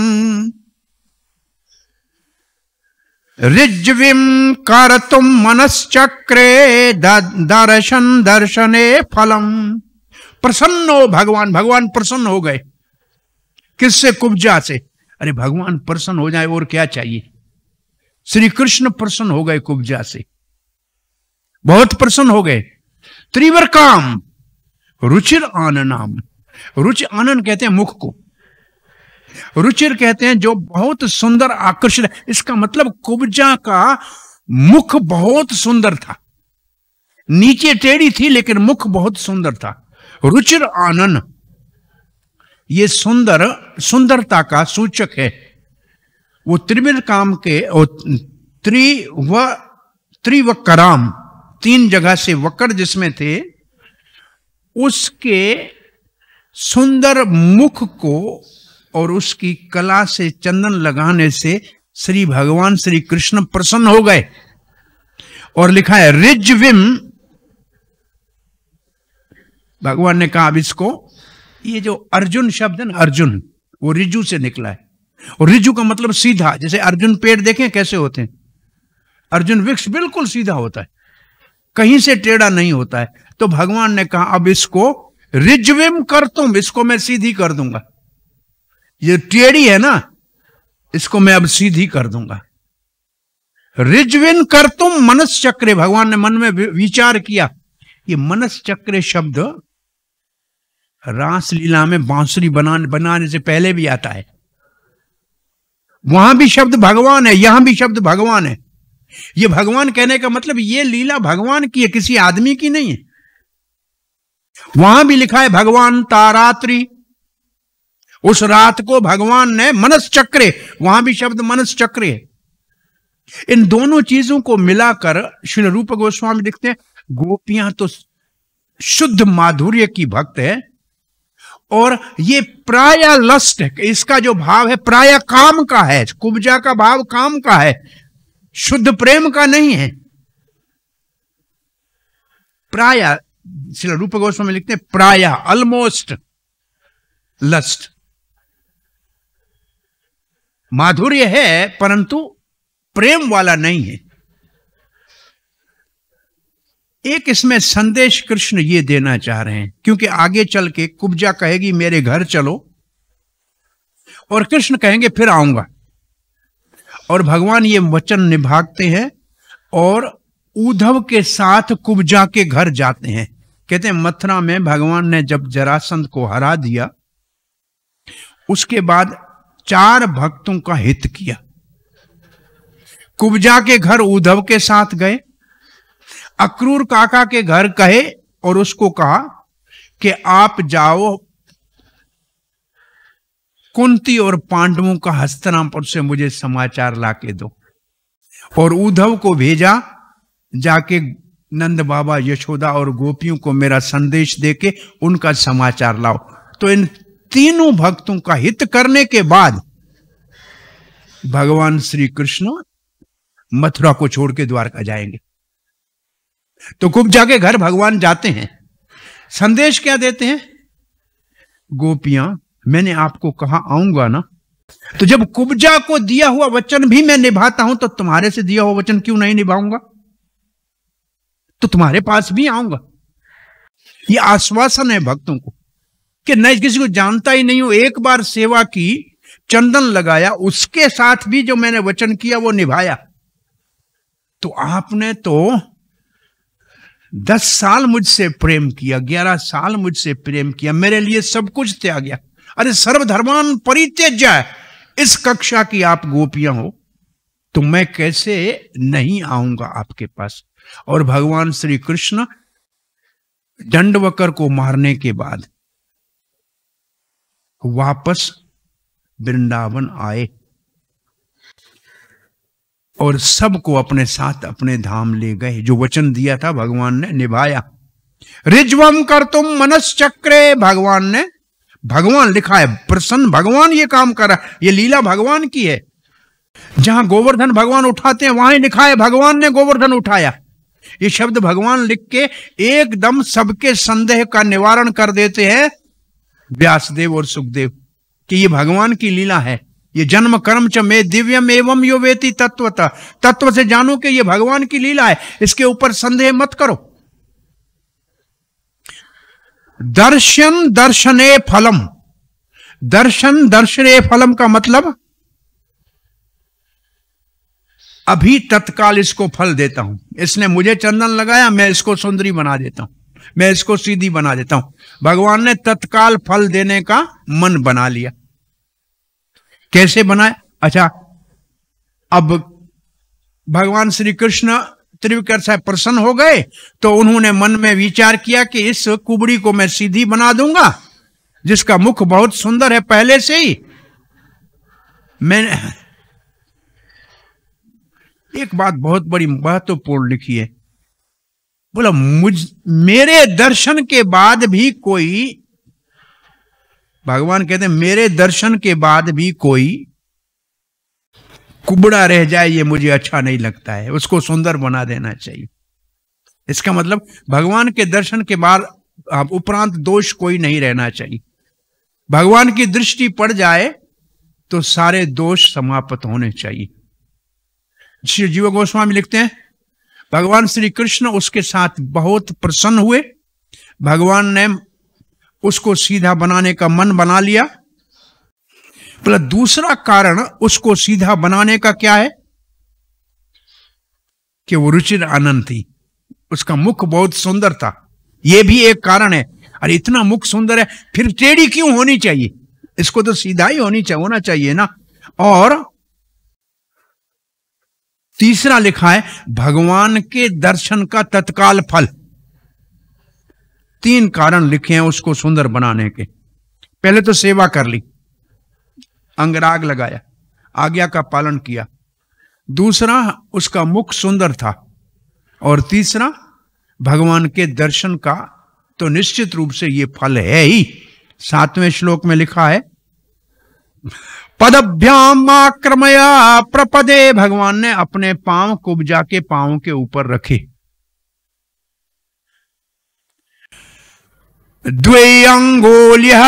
ऋज्विम् कर्तुम् मनश्चक्रे दर्शन दर्शने फलम प्रसन्न हो भगवान भगवान प्रसन्न हो गए किससे कुब्जा से अरे भगवान प्रसन्न हो जाए और क्या चाहिए श्री कृष्ण प्रसन्न हो गए कुब्जा से बहुत प्रसन्न हो गए त्रिवर काम रुचिर आननाम रुचि आनंद कहते हैं मुख को रुचिर कहते हैं जो बहुत सुंदर आकर्षण इसका मतलब कुब्जा का मुख बहुत सुंदर था नीचे टेढ़ी थी लेकिन मुख बहुत सुंदर था रुचिर आनंद ये सुंदर सुंदरता का सूचक है वो त्रिविर काम के त्रिव त्रिव त्रिवकराम तीन जगह से वक्र जिसमें थे उसके सुंदर मुख को और उसकी कला से चंदन लगाने से श्री भगवान श्री कृष्ण प्रसन्न हो गए और लिखा है रिज विम भगवान ने कहा अब इसको ये जो अर्जुन शब्द है ना अर्जुन वो रिजु से निकला है और रिजु का मतलब सीधा जैसे अर्जुन पेड़ देखें कैसे होते हैं अर्जुन वृक्ष बिल्कुल सीधा होता है कहीं से टेढ़ा नहीं होता है तो भगवान ने कहा अब इसको रिजविम कर तुम इसको मैं सीधी कर दूंगा ये टेढ़ी है ना इसको मैं अब सीधी कर दूंगा रिजविन कर तुम मनस चक्र भगवान ने मन में विचार किया ये मनस चक्र शब्द रास लीला में बांसुरी बनाने बनाने से पहले भी आता है वहां भी शब्द भगवान है यहां भी शब्द भगवान है ये भगवान कहने का मतलब ये लीला भगवान की है किसी आदमी की नहीं है वहां भी लिखा है भगवान तारात्री उस रात को भगवान ने मनस चक्र वहां भी शब्द मनस चक्र है इन दोनों चीजों को मिलाकर श्री रूप गोस्वामी लिखते हैं गोपियां तो शुद्ध माधुर्य की भक्त है और ये प्राय लस्ट इसका जो भाव है प्राय काम का है कुब्जा का भाव काम का है शुद्ध प्रेम का नहीं है प्राय श्री रूप गोस्वामी लिखते हैं प्राय ऑलमोस्ट लस्ट माधुर्य है परंतु प्रेम वाला नहीं है एक इसमें संदेश कृष्ण ये देना चाह रहे हैं क्योंकि आगे चल के कुब्जा कहेगी मेरे घर चलो और कृष्ण कहेंगे फिर आऊंगा और भगवान ये वचन निभागते हैं और उद्धव के साथ कुब्जा के घर जाते हैं कहते हैं मथुरा में भगवान ने जब जरासंध को हरा दिया उसके बाद चार भक्तों का हित किया कुबजा के घर उद्धव के साथ गए अक्रूर काका के घर कहे और उसको कहा कि आप जाओ कुंती और पांडवों का हस्तनापुर से मुझे समाचार लाके दो और उद्धव को भेजा जाके नंद बाबा यशोदा और गोपियों को मेरा संदेश देके उनका समाचार लाओ तो इन तीनों भक्तों का हित करने के बाद भगवान श्री कृष्ण मथुरा को छोड़ के द्वारका जाएंगे तो कुब जाके घर भगवान जाते हैं संदेश क्या देते हैं गोपियां मैंने आपको कहा आऊंगा ना तो जब कुब्जा को दिया हुआ वचन भी मैं निभाता हूं तो तुम्हारे से दिया हुआ वचन क्यों नहीं निभाऊंगा तो तुम्हारे पास भी आऊंगा यह आश्वासन है भक्तों को कि नहीं किसी को जानता ही नहीं हूं एक बार सेवा की चंदन लगाया उसके साथ भी जो मैंने वचन किया वो निभाया तो आपने तो दस साल मुझसे प्रेम किया ग्यारह साल मुझसे प्रेम किया मेरे लिए सब कुछ त्याग गया अरे सर्वधर्मान परित्यज्य है इस कक्षा की आप गोपियां हो तो मैं कैसे नहीं आऊंगा आपके पास और भगवान श्री कृष्ण दंडवकर को मारने के बाद वापस वृंदावन आए और सबको अपने साथ अपने धाम ले गए जो वचन दिया था भगवान ने निभाया रिजवम कर तुम मनस चक्रे भगवान ने भगवान लिखा है प्रसन्न भगवान ये काम कर रहा है ये लीला भगवान की है जहां गोवर्धन भगवान उठाते हैं वहां लिखा है भगवान ने गोवर्धन उठाया ये शब्द भगवान लिख के एकदम सबके संदेह का निवारण कर देते हैं व्यासदेव और सुखदेव कि ये भगवान की लीला है ये जन्म कर्म च में दिव्यम एवं यो वेती तत्वता तत्व से जानो कि ये भगवान की लीला है इसके ऊपर संदेह मत करो दर्शन दर्शने फलम दर्शन दर्शने फलम का मतलब अभी तत्काल इसको फल देता हूं इसने मुझे चंदन लगाया मैं इसको सुंदरी बना देता हूं मैं इसको सीधी बना देता हूं भगवान ने तत्काल फल देने का मन बना लिया कैसे बनाया अच्छा अब भगवान श्री कृष्ण त्रिविकर साहब प्रसन्न हो गए तो उन्होंने मन में विचार किया कि इस कुबड़ी को मैं सीधी बना दूंगा जिसका मुख बहुत सुंदर है पहले से ही मैंने एक बात बहुत बड़ी महत्वपूर्ण लिखी है बोला मुझ मेरे दर्शन के बाद भी कोई भगवान कहते हैं मेरे दर्शन के बाद भी कोई कुबड़ा रह जाए ये मुझे अच्छा नहीं लगता है उसको सुंदर बना देना चाहिए इसका मतलब भगवान के दर्शन के बाद उपरांत दोष कोई नहीं रहना चाहिए भगवान की दृष्टि पड़ जाए तो सारे दोष समाप्त होने चाहिए श्री जीव गोस्वामी लिखते हैं भगवान श्री कृष्ण उसके साथ बहुत प्रसन्न हुए भगवान ने उसको सीधा बनाने का मन बना लिया बोला दूसरा कारण उसको सीधा बनाने का क्या है कि वो रुचिर आनंद थी उसका मुख बहुत सुंदर था यह भी एक कारण है अरे इतना मुख सुंदर है फिर टेढ़ी क्यों होनी चाहिए इसको तो सीधा ही होनी चाहिए होना चाहिए ना और तीसरा लिखा है भगवान के दर्शन का तत्काल फल तीन कारण लिखे हैं उसको सुंदर बनाने के पहले तो सेवा कर ली अंगराग लगाया आज्ञा का पालन किया दूसरा उसका मुख सुंदर था और तीसरा भगवान के दर्शन का तो निश्चित रूप से ये फल है ही सातवें श्लोक में लिखा है पदभ्याम आक्रमया प्रपदे भगवान ने अपने पांव कुब्जा के पांव के ऊपर रखे द्वे अंगोलिया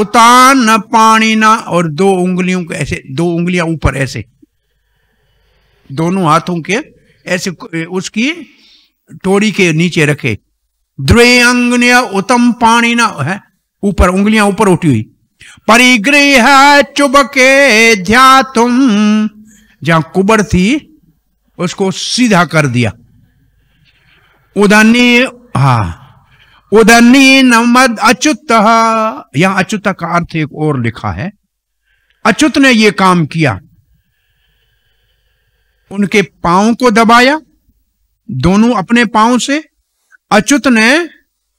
उतान पानी ना और दो उंगलियों के ऐसे दो उंगलियां ऊपर ऐसे दोनों हाथों के ऐसे उसकी टोड़ी के नीचे रखे द्वे अंगलिया उत्तम पाणी ना है ऊपर उंगलियां ऊपर उठी हुई परिगृह चुबके तुम जहां कुबर थी उसको सीधा कर दिया उदनी हा उदनी नमद अच्युत यहां अच्युत का अर्थ एक और लिखा है अच्युत ने यह काम किया उनके पांव को दबाया दोनों अपने पांव से अच्युत ने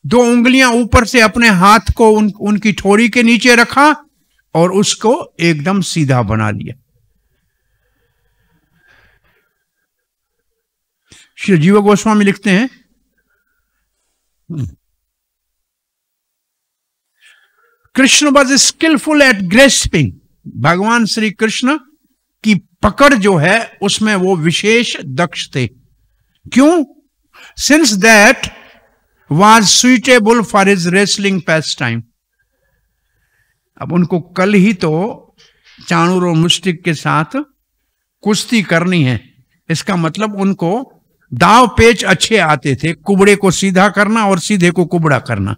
दो उंगलियां ऊपर से अपने हाथ को उन, उनकी ठोड़ी के नीचे रखा और उसको एकदम सीधा बना लिया श्री जीव गोस्वामी लिखते हैं hmm, Krishna was skilful at grasping भगवान श्री कृष्ण की पकड़ जो है उसमें वो विशेष दक्ष थे क्यों since that suitable for his wrestling wrestling time अब उनको कल ही तो चाणूर और मुस्टिक के साथ कुश्ती करनी है इसका मतलब उनको दाव पेच अच्छे आते थे कुबड़े को सीधा करना और सीधे को कुबड़ा करना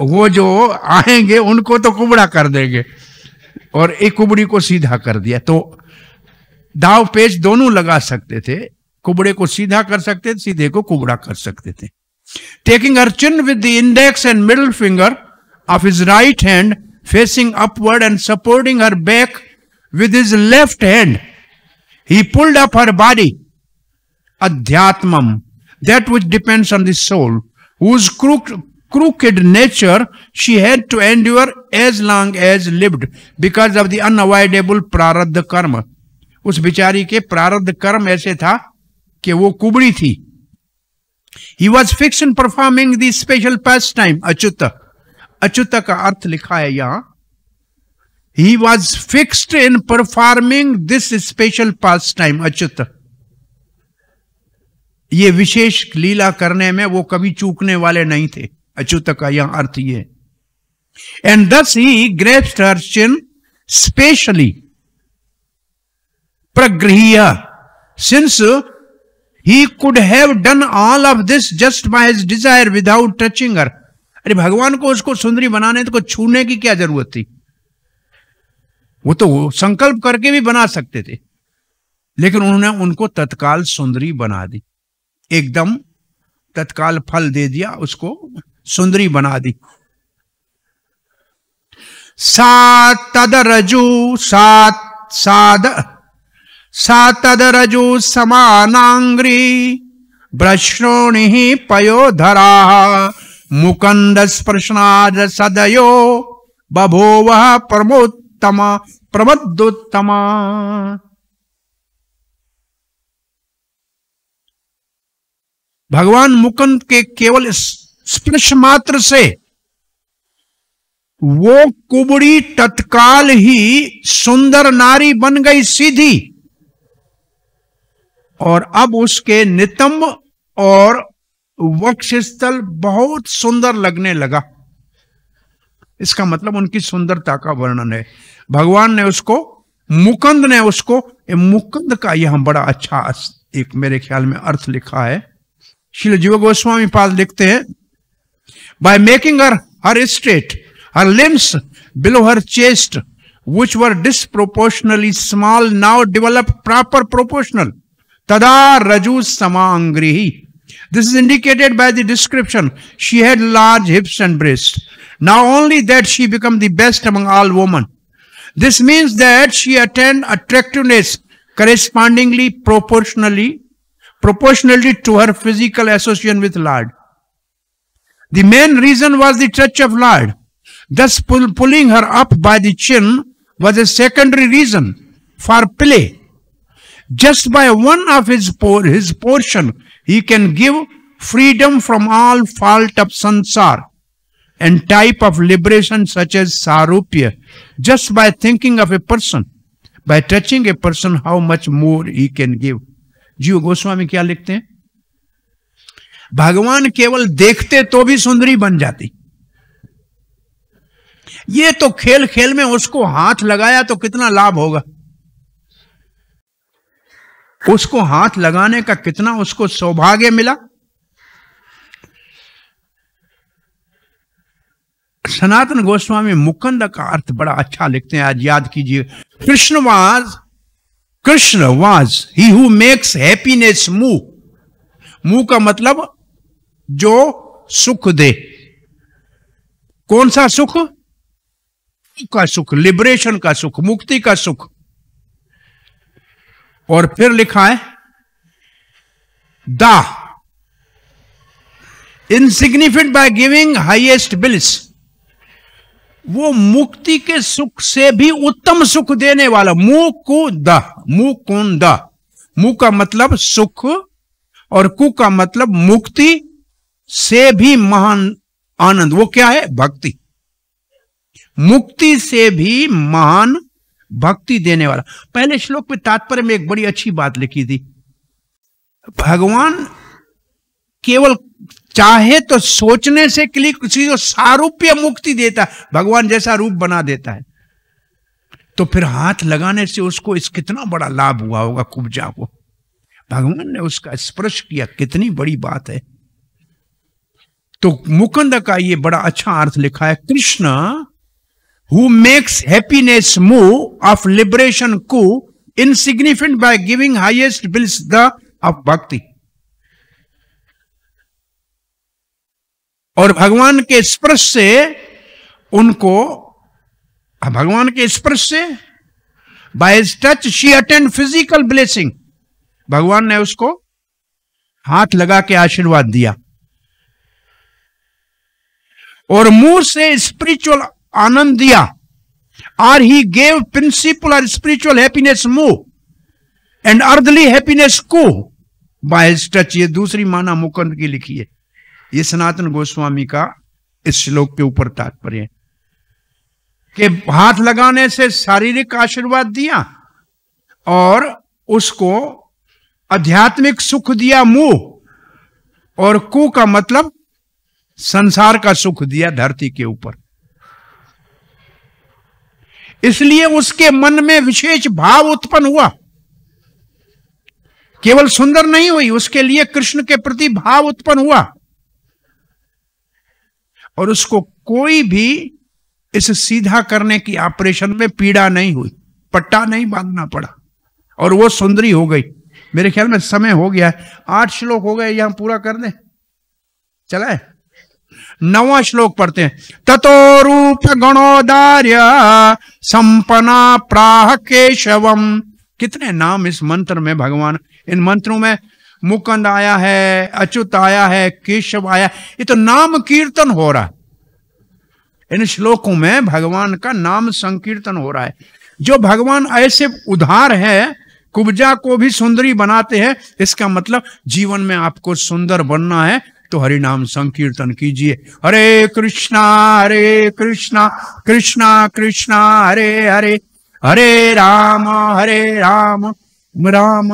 वो जो आएंगे उनको तो कुबड़ा कर देंगे और एक कुबड़ी को सीधा कर दिया तो दाव पेच दोनों लगा सकते थे कुबड़े को सीधा कर सकते थे सीधे को कुबड़ा कर सकते थे Taking her chin with the index and middle finger of his right hand, facing upward and supporting her back with his left hand, he pulled up her body. Adhyatmam, that which depends on the soul, whose crooked, crooked nature she had to endure as long as lived because of the unavoidable प्रारब्ध karma. उस बिचारी के प्रारब्ध कर्म ऐसे था कि वो कुबड़ी थी he was fix in performing the special pastime Achyut Achyut का अर्थ लिखा है यहां he was fixed in performing this special pastime Achyut ये विशेष लीला करने में वो कभी चूकने वाले नहीं थे अच्युत का यह अर्थ ये एंड दस ही ग्रेस्ट अर्चिन स्पेशली प्रगृह since he could have done all of this just by his desire without touching her अरे भगवान को उसको सुंदरी बनाने को तो छूने की क्या जरूरत थी वो तो संकल्प करके भी बना सकते थे लेकिन उन्होंने उनको तत्काल सुंदरी बना दी एकदम तत्काल फल दे दिया उसको सुंदरी बना दी सात तदरजू सात साद सातदरजु समानांग्री ब्रश्रोणि पयोधरा मुकंद स्पर्शनाद सदयो बभोव प्रमोत्तम प्रमदोत्तम भगवान मुकंद के केवल स्पर्श मात्र से वो कुबड़ी तत्काल ही सुंदर नारी बन गई सीधी और अब उसके नितंब और वक्षस्थल बहुत सुंदर लगने लगा इसका मतलब उनकी सुंदरता का वर्णन है भगवान ने उसको मुकंद ने उसको मुकंद का यह बड़ा अच्छा एक मेरे ख्याल में अर्थ लिखा है श्री जीव गोस्वामी पाल लिखते हैं by making her her straight her limbs below her chest which were disproportionately small now develop proper proportional Tada Raju Samangrihi. This is indicated by the description. She had large hips and breasts. Now only that she became the best among all women. This means that she attained attractiveness correspondingly proportionally, proportionally to her physical association with Lord. The main reason was the touch of Lord. Thus pull, pulling her up by the chin was a secondary reason for play Just by one of his, por his portion, he can give freedom from all fault of sansar and type of liberation such as sarupya. Just by thinking of a person, by touching a person, how much more he can give. जीव गोस्वामी क्या लिखते हैं भगवान केवल देखते तो भी सुंदरी बन जाती ये तो खेल खेल में उसको हाथ लगाया तो कितना लाभ होगा उसको हाथ लगाने का कितना उसको सौभाग्य मिला सनातन गोस्वामी मुकंद का अर्थ बड़ा अच्छा लिखते हैं आज याद कीजिए Krishna was Krishna was he who makes happiness मुंह मुंह का मतलब जो सुख दे कौन सा सुख का सुख लिबरेशन का सुख मुक्ति का सुख और फिर लिखा है the insignificant by giving highest bliss वो मुक्ति के सुख से भी उत्तम सुख देने वाला को द मुकुन द मुंह का मतलब सुख और कु का मतलब मुक्ति से भी महान आनंद वो क्या है भक्ति मुक्ति से भी महान भक्ति देने वाला पहले श्लोक में तात्पर्य में एक बड़ी अच्छी बात लिखी थी भगवान केवल चाहे तो सोचने से के लिए किसी को सारूप्य मुक्ति देता है भगवान जैसा रूप बना देता है तो फिर हाथ लगाने से उसको इस कितना बड़ा लाभ हुआ होगा कुब्जा को भगवान ने उसका स्पर्श किया कितनी बड़ी बात है तो मुकुंद का ये बड़ा अच्छा अर्थ लिखा है Krishna who makes happiness move of liberation coup insignificant by giving highest bills the of bhakti. और भगवान के स्पर्श से उनको भगवान के स्पर्श से by touch she attained physical blessing भगवान ने उसको हाथ लगा के आशीर्वाद दिया और मुंह से स्पिरिचुअल आनंद दिया आर ही गेव प्रिंसिपल और स्पिरिचुअल हैप्पीनेस मो एंड अर्दली हैप्पीनेस को बाय टच ये दूसरी माना मुकंद की लिखी है ये सनातन गोस्वामी का इस श्लोक के ऊपर तात्पर्य है कि हाथ लगाने से शारीरिक आशीर्वाद दिया और उसको आध्यात्मिक सुख दिया मुंह और कु का मतलब संसार का सुख दिया धरती के ऊपर इसलिए उसके मन में विशेष भाव उत्पन्न हुआ केवल सुंदर नहीं हुई उसके लिए कृष्ण के प्रति भाव उत्पन्न हुआ और उसको कोई भी इस सीधा करने की ऑपरेशन में पीड़ा नहीं हुई पट्टा नहीं बांधना पड़ा और वो सुंदरी हो गई मेरे ख्याल में समय हो गया है आठ श्लोक हो गए यहां पूरा कर दे चला है नवा श्लोक पढ़ते हैं ततो रूप गणोदार्य संपना प्राह केशवम कितने नाम इस मंत्र में भगवान इन मंत्रों में मुकंद आया है अच्युत आया है केशव आया ये तो नाम कीर्तन हो रहा है इन श्लोकों में भगवान का नाम संकीर्तन हो रहा है जो भगवान ऐसे उधार है कुब्जा को भी सुंदरी बनाते हैं इसका मतलब जीवन में आपको सुंदर बनना है तो हरि नाम संकीर्तन कीजिए हरे कृष्णा हरे कृष्णा कृष्णा कृष्णा हरे हरे हरे राम हरे राम राम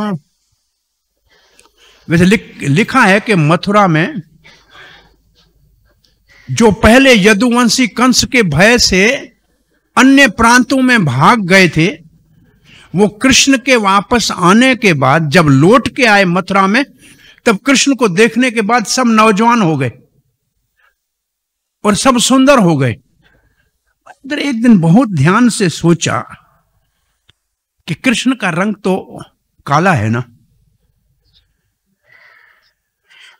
वैसे लिख, लिखा है कि मथुरा में जो पहले यदुवंशी कंस के भय से अन्य प्रांतों में भाग गए थे वो कृष्ण के वापस आने के बाद जब लौट के आए मथुरा में तब कृष्ण को देखने के बाद सब नौजवान हो गए और सब सुंदर हो गए इधर एक दिन बहुत ध्यान से सोचा कि कृष्ण का रंग तो काला है ना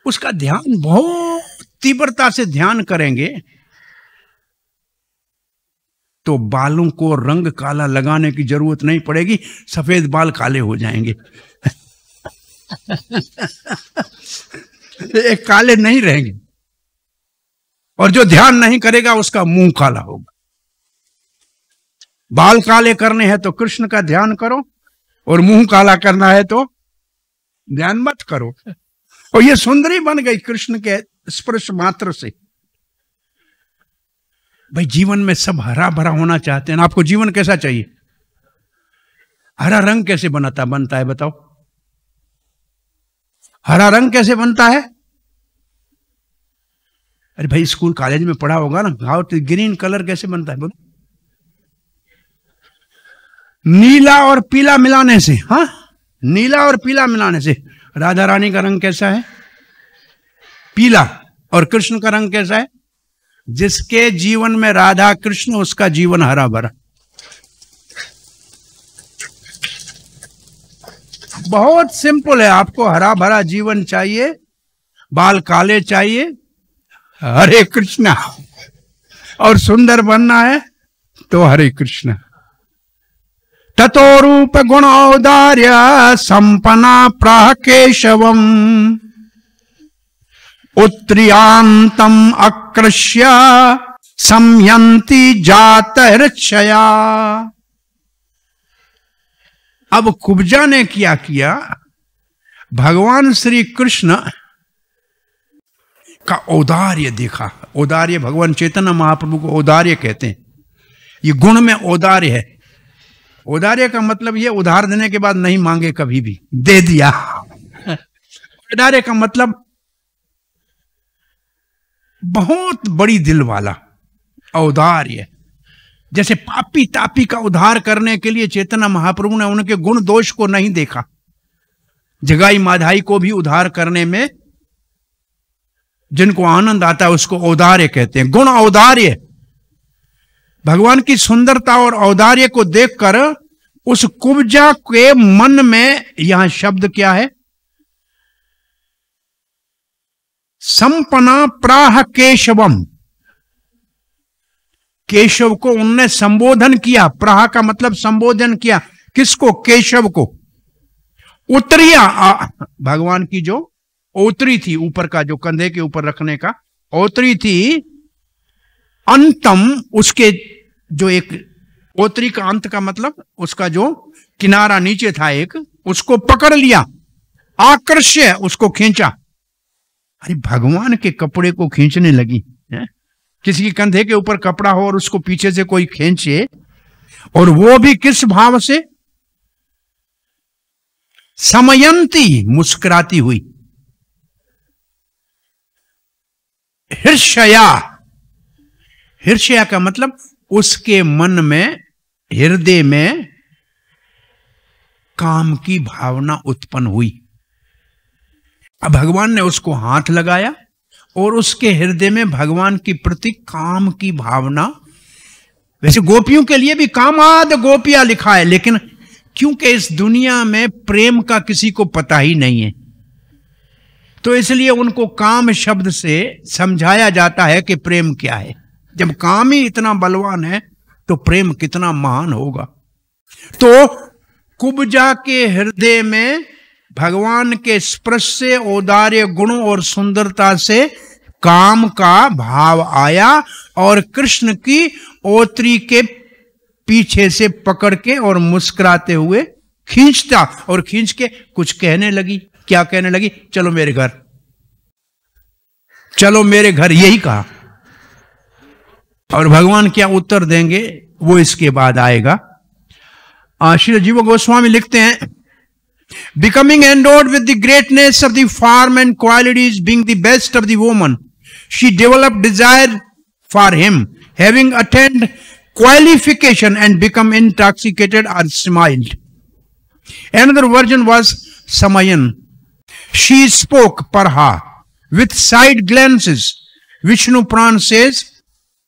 उसका ध्यान बहुत तीव्रता से ध्यान करेंगे तो बालों को रंग काला लगाने की जरूरत नहीं पड़ेगी सफेद बाल काले हो जाएंगे ये काले नहीं रहेंगे और जो ध्यान नहीं करेगा उसका मुंह काला होगा बाल काले करने हैं तो कृष्ण का ध्यान करो और मुंह काला करना है तो ध्यान मत करो और ये सुंदरी बन गई कृष्ण के स्पर्श मात्र से भाई जीवन में सब हरा भरा होना चाहते हैं आपको जीवन कैसा चाहिए हरा रंग कैसे बनाता बनता है बताओ हरा रंग कैसे बनता है अरे भाई स्कूल कॉलेज में पढ़ा होगा ना हाउ टू तो ग्रीन कलर कैसे बनता है बोलो नीला और पीला मिलाने से हा नीला और पीला मिलाने से राधा रानी का रंग कैसा है पीला और कृष्ण का रंग कैसा है जिसके जीवन में राधा कृष्ण उसका जीवन हरा भरा बहुत सिंपल है आपको हरा भरा जीवन चाहिए बाल काले चाहिए हरे कृष्णा और सुंदर बनना है तो हरे कृष्णा ततो रूप गुणौदार्य संपना प्राह केशवम उत्तरियांतम अकृष्य संयंती जात अब कुब्जा ने क्या किया भगवान श्री कृष्ण का औदार्य देखा औदार्य भगवान चेतना महाप्रभु को औदार्य कहते हैं ये गुण में औदार्य है औदार्य का मतलब ये उधार देने के बाद नहीं मांगे कभी भी दे दिया औदार्य का मतलब बहुत बड़ी दिल वाला औदार्य जैसे पापी तापी का उद्धार करने के लिए चेतना महाप्रभु ने उनके गुण दोष को नहीं देखा जगाई माधाई को भी उद्धार करने में जिनको आनंद आता है उसको औदार्य कहते हैं गुण औदार्य भगवान की सुंदरता और औदार्य को देखकर उस कुब्जा के मन में यहां शब्द क्या है संपना प्राह केशवम केशव को उनने संबोधन किया प्रहा का मतलब संबोधन किया किसको केशव को उत्तरिया भगवान की जो औतरी थी ऊपर का जो कंधे के ऊपर रखने का औतरी थी अंतम उसके जो एक औतरी का अंत का मतलब उसका जो किनारा नीचे था एक उसको पकड़ लिया आकर्ष्य उसको खींचा अरे भगवान के कपड़े को खींचने लगी है? किसी के कंधे के ऊपर कपड़ा हो और उसको पीछे से कोई खेचे और वो भी किस भाव से समयंती मुस्कुराती हुई हिर्षया हिर्षया का मतलब उसके मन में हृदय में काम की भावना उत्पन्न हुई अब भगवान ने उसको हाथ लगाया और उसके हृदय में भगवान की प्रति काम की भावना वैसे गोपियों के लिए भी कामाद गोपिया लिखा है लेकिन क्योंकि इस दुनिया में प्रेम का किसी को पता ही नहीं है तो इसलिए उनको काम शब्द से समझाया जाता है कि प्रेम क्या है जब काम ही इतना बलवान है तो प्रेम कितना महान होगा तो कुबजा के हृदय में भगवान के स्पर्श से औदार्य गुण और सुंदरता से काम का भाव आया और कृष्ण की ओतरी के पीछे से पकड़ के और मुस्कुराते हुए खींचता और खींच के कुछ कहने लगी क्या कहने लगी चलो मेरे घर चलो मेरे घर यही कहा और भगवान क्या उत्तर देंगे वो इसके बाद आएगा श्री जीव गोस्वामी लिखते हैं becoming endowed with the greatness of the form and qualities being the best of the woman. She developed desire for him, having attained qualification and become intoxicated or smiled. Another version was Samayan. She spoke Parha with side glances. Vishnu Pran says,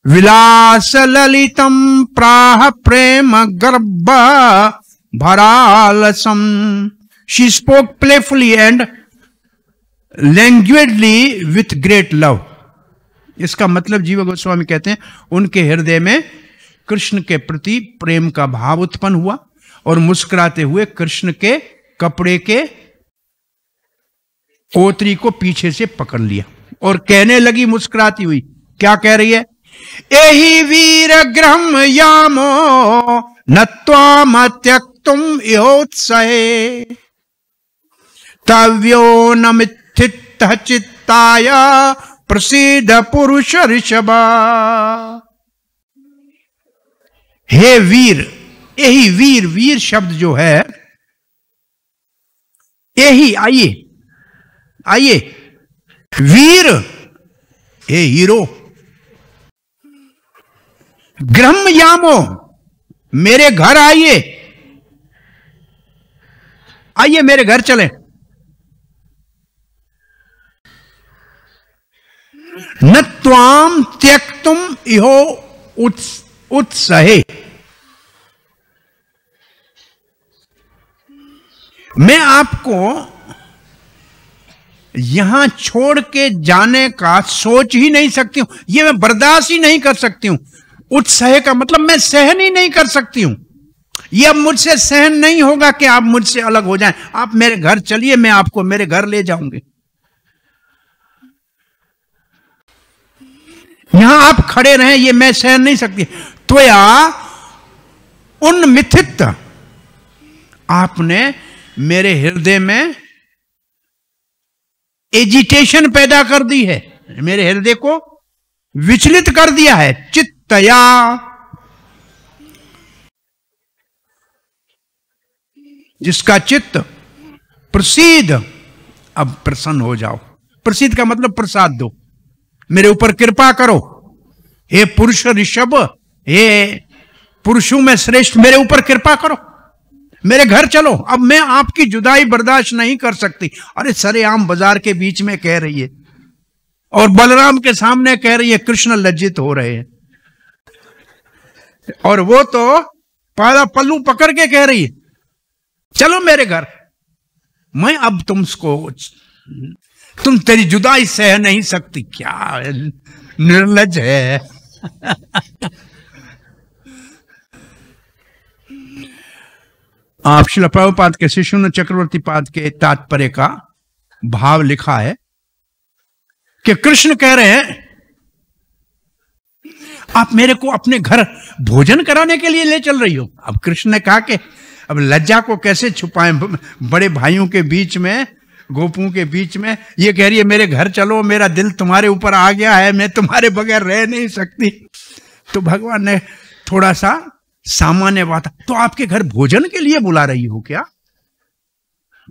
Vilasalalitam praha prema garbha bharalasam She spoke playfully and languidly with great love इसका मतलब जीव गोस्वामी कहते हैं उनके हृदय में कृष्ण के प्रति प्रेम का भाव उत्पन्न हुआ और मुस्कुराते हुए कृष्ण के कपड़े के कोतरी को पीछे से पकड़ लिया और कहने लगी मुस्कुराती हुई क्या कह रही है एही वीर ग्रह्म यामो न त्वाम तुम योत्सहे वक्तव्यो न मिथित चित्ताय प्रसिद्ध पुरुष ऋषभ हे वीर यही वीर वीर शब्द जो है यही आइए आइए वीर हे हीरो ग्रह्म यामो मेरे घर आइए आइए मेरे घर चले न त्वाम त्यक तुम इहो उत्सहे मैं आपको यहां छोड़ के जाने का सोच ही नहीं सकती हूं यह मैं बर्दाश्त ही नहीं कर सकती हूं उत्सह का मतलब मैं सहन ही नहीं कर सकती हूं यह अब मुझसे सहन नहीं होगा कि आप मुझसे अलग हो जाएं आप मेरे घर चलिए मैं आपको मेरे घर ले जाऊंगी यहां आप खड़े रहे ये मैं सहन नहीं सकती त्वया उन मिथित आपने मेरे हृदय में एजिटेशन पैदा कर दी है मेरे हृदय को विचलित कर दिया है चित्तया जिसका चित्त प्रसिद्ध अब प्रसन्न हो जाओ प्रसिद्ध का मतलब प्रसाद दो मेरे ऊपर कृपा करो हे पुरुष ऋषभ हे पुरुषों में श्रेष्ठ मेरे ऊपर कृपा करो मेरे घर चलो अब मैं आपकी जुदाई बर्दाश्त नहीं कर सकती अरे सरेआम बाजार के बीच में कह रही है और बलराम के सामने कह रही है कृष्ण लज्जित हो रहे हैं और वो तो पाला पल्लू पकड़ के कह रही है चलो मेरे घर मैं अब तुमको तुम तेरी जुदाई सह नहीं सकती क्या निर्लज है आप शिल प्रभुपाद के ने चक्रवर्ती पाद के तात्पर्य का भाव लिखा है कि कृष्ण कह रहे हैं आप मेरे को अपने घर भोजन कराने के लिए ले चल रही हो अब कृष्ण ने कहा कि अब लज्जा को कैसे छुपाएं बड़े भाइयों के बीच में गोपू के बीच में ये कह रही है मेरे घर चलो मेरा दिल तुम्हारे ऊपर आ गया है मैं तुम्हारे बगैर रह नहीं सकती तो भगवान ने थोड़ा सा सामान्य बात तो आपके घर भोजन के लिए बुला रही हो क्या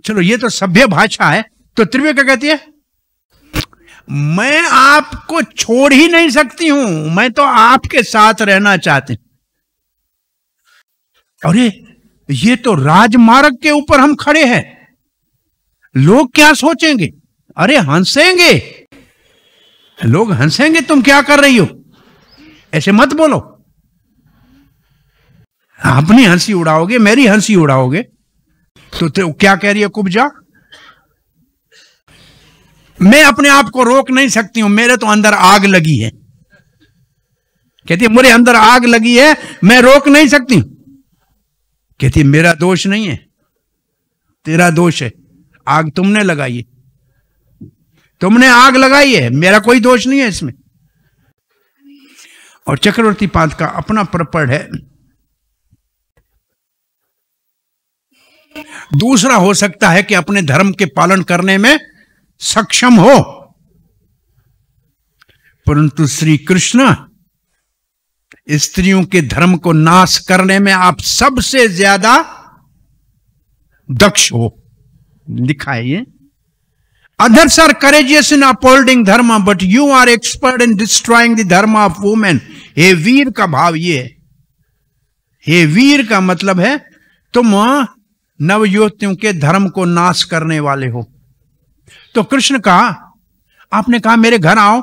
चलो ये तो सभ्य भाषा है तो त्रिवे क्या कहती है मैं आपको छोड़ ही नहीं सकती हूं मैं तो आपके साथ रहना चाहती अरे ये तो राजमार्ग के ऊपर हम खड़े हैं लोग क्या सोचेंगे अरे हंसेंगे लोग हंसेंगे तुम क्या कर रही हो ऐसे मत बोलो अपनी हंसी उड़ाओगे मेरी हंसी उड़ाओगे तो, क्या कह रही है कुब्जा मैं अपने आप को रोक नहीं सकती हूं मेरे तो अंदर आग लगी है कहती है मेरे अंदर आग लगी है मैं रोक नहीं सकती हूं कहती मेरा दोष नहीं है तेरा दोष है आग तुमने लगाई है तुमने आग लगाई है मेरा कोई दोष नहीं है इसमें और चक्रवर्ती पांत का अपना प्रपण है दूसरा हो सकता है कि अपने धर्म के पालन करने में सक्षम हो परंतु श्री कृष्ण स्त्रियों के धर्म को नाश करने में आप सबसे ज्यादा दक्ष हो लिखा है ये others are courageous in upholding dharma but you are expert in destroying the dharma of हे वीर का भाव ये है हे वीर का मतलब है तुम नवयुवतियों के धर्म को नाश करने वाले हो तो कृष्ण कहा आपने कहा मेरे घर आओ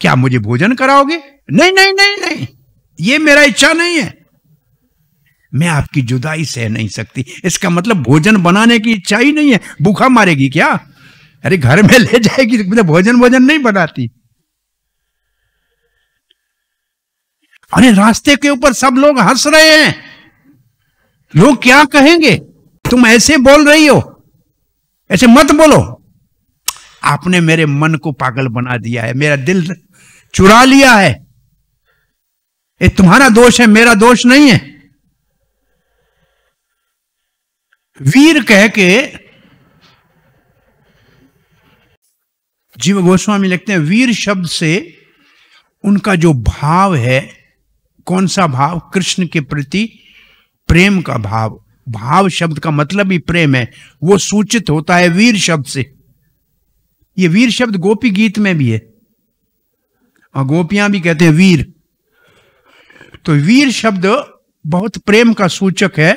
क्या मुझे भोजन कराओगे नहीं नहीं नहीं नहीं ये मेरा इच्छा नहीं है मैं आपकी जुदाई सह नहीं सकती इसका मतलब भोजन बनाने की इच्छा ही नहीं है भूखा मारेगी क्या अरे घर में ले जाएगी मतलब भोजन भोजन नहीं बनाती अरे रास्ते के ऊपर सब लोग हंस रहे हैं लोग क्या कहेंगे तुम ऐसे बोल रही हो ऐसे मत बोलो आपने मेरे मन को पागल बना दिया है मेरा दिल चुरा लिया है ये तुम्हारा दोष है मेरा दोष नहीं है वीर कह के जीव गोस्वामी लिखते हैं वीर शब्द से उनका जो भाव है कौन सा भाव कृष्ण के प्रति प्रेम का भाव भाव शब्द का मतलब ही प्रेम है वो सूचित होता है वीर शब्द से ये वीर शब्द गोपी गीत में भी है और गोपियां भी कहते हैं वीर तो वीर शब्द बहुत प्रेम का सूचक है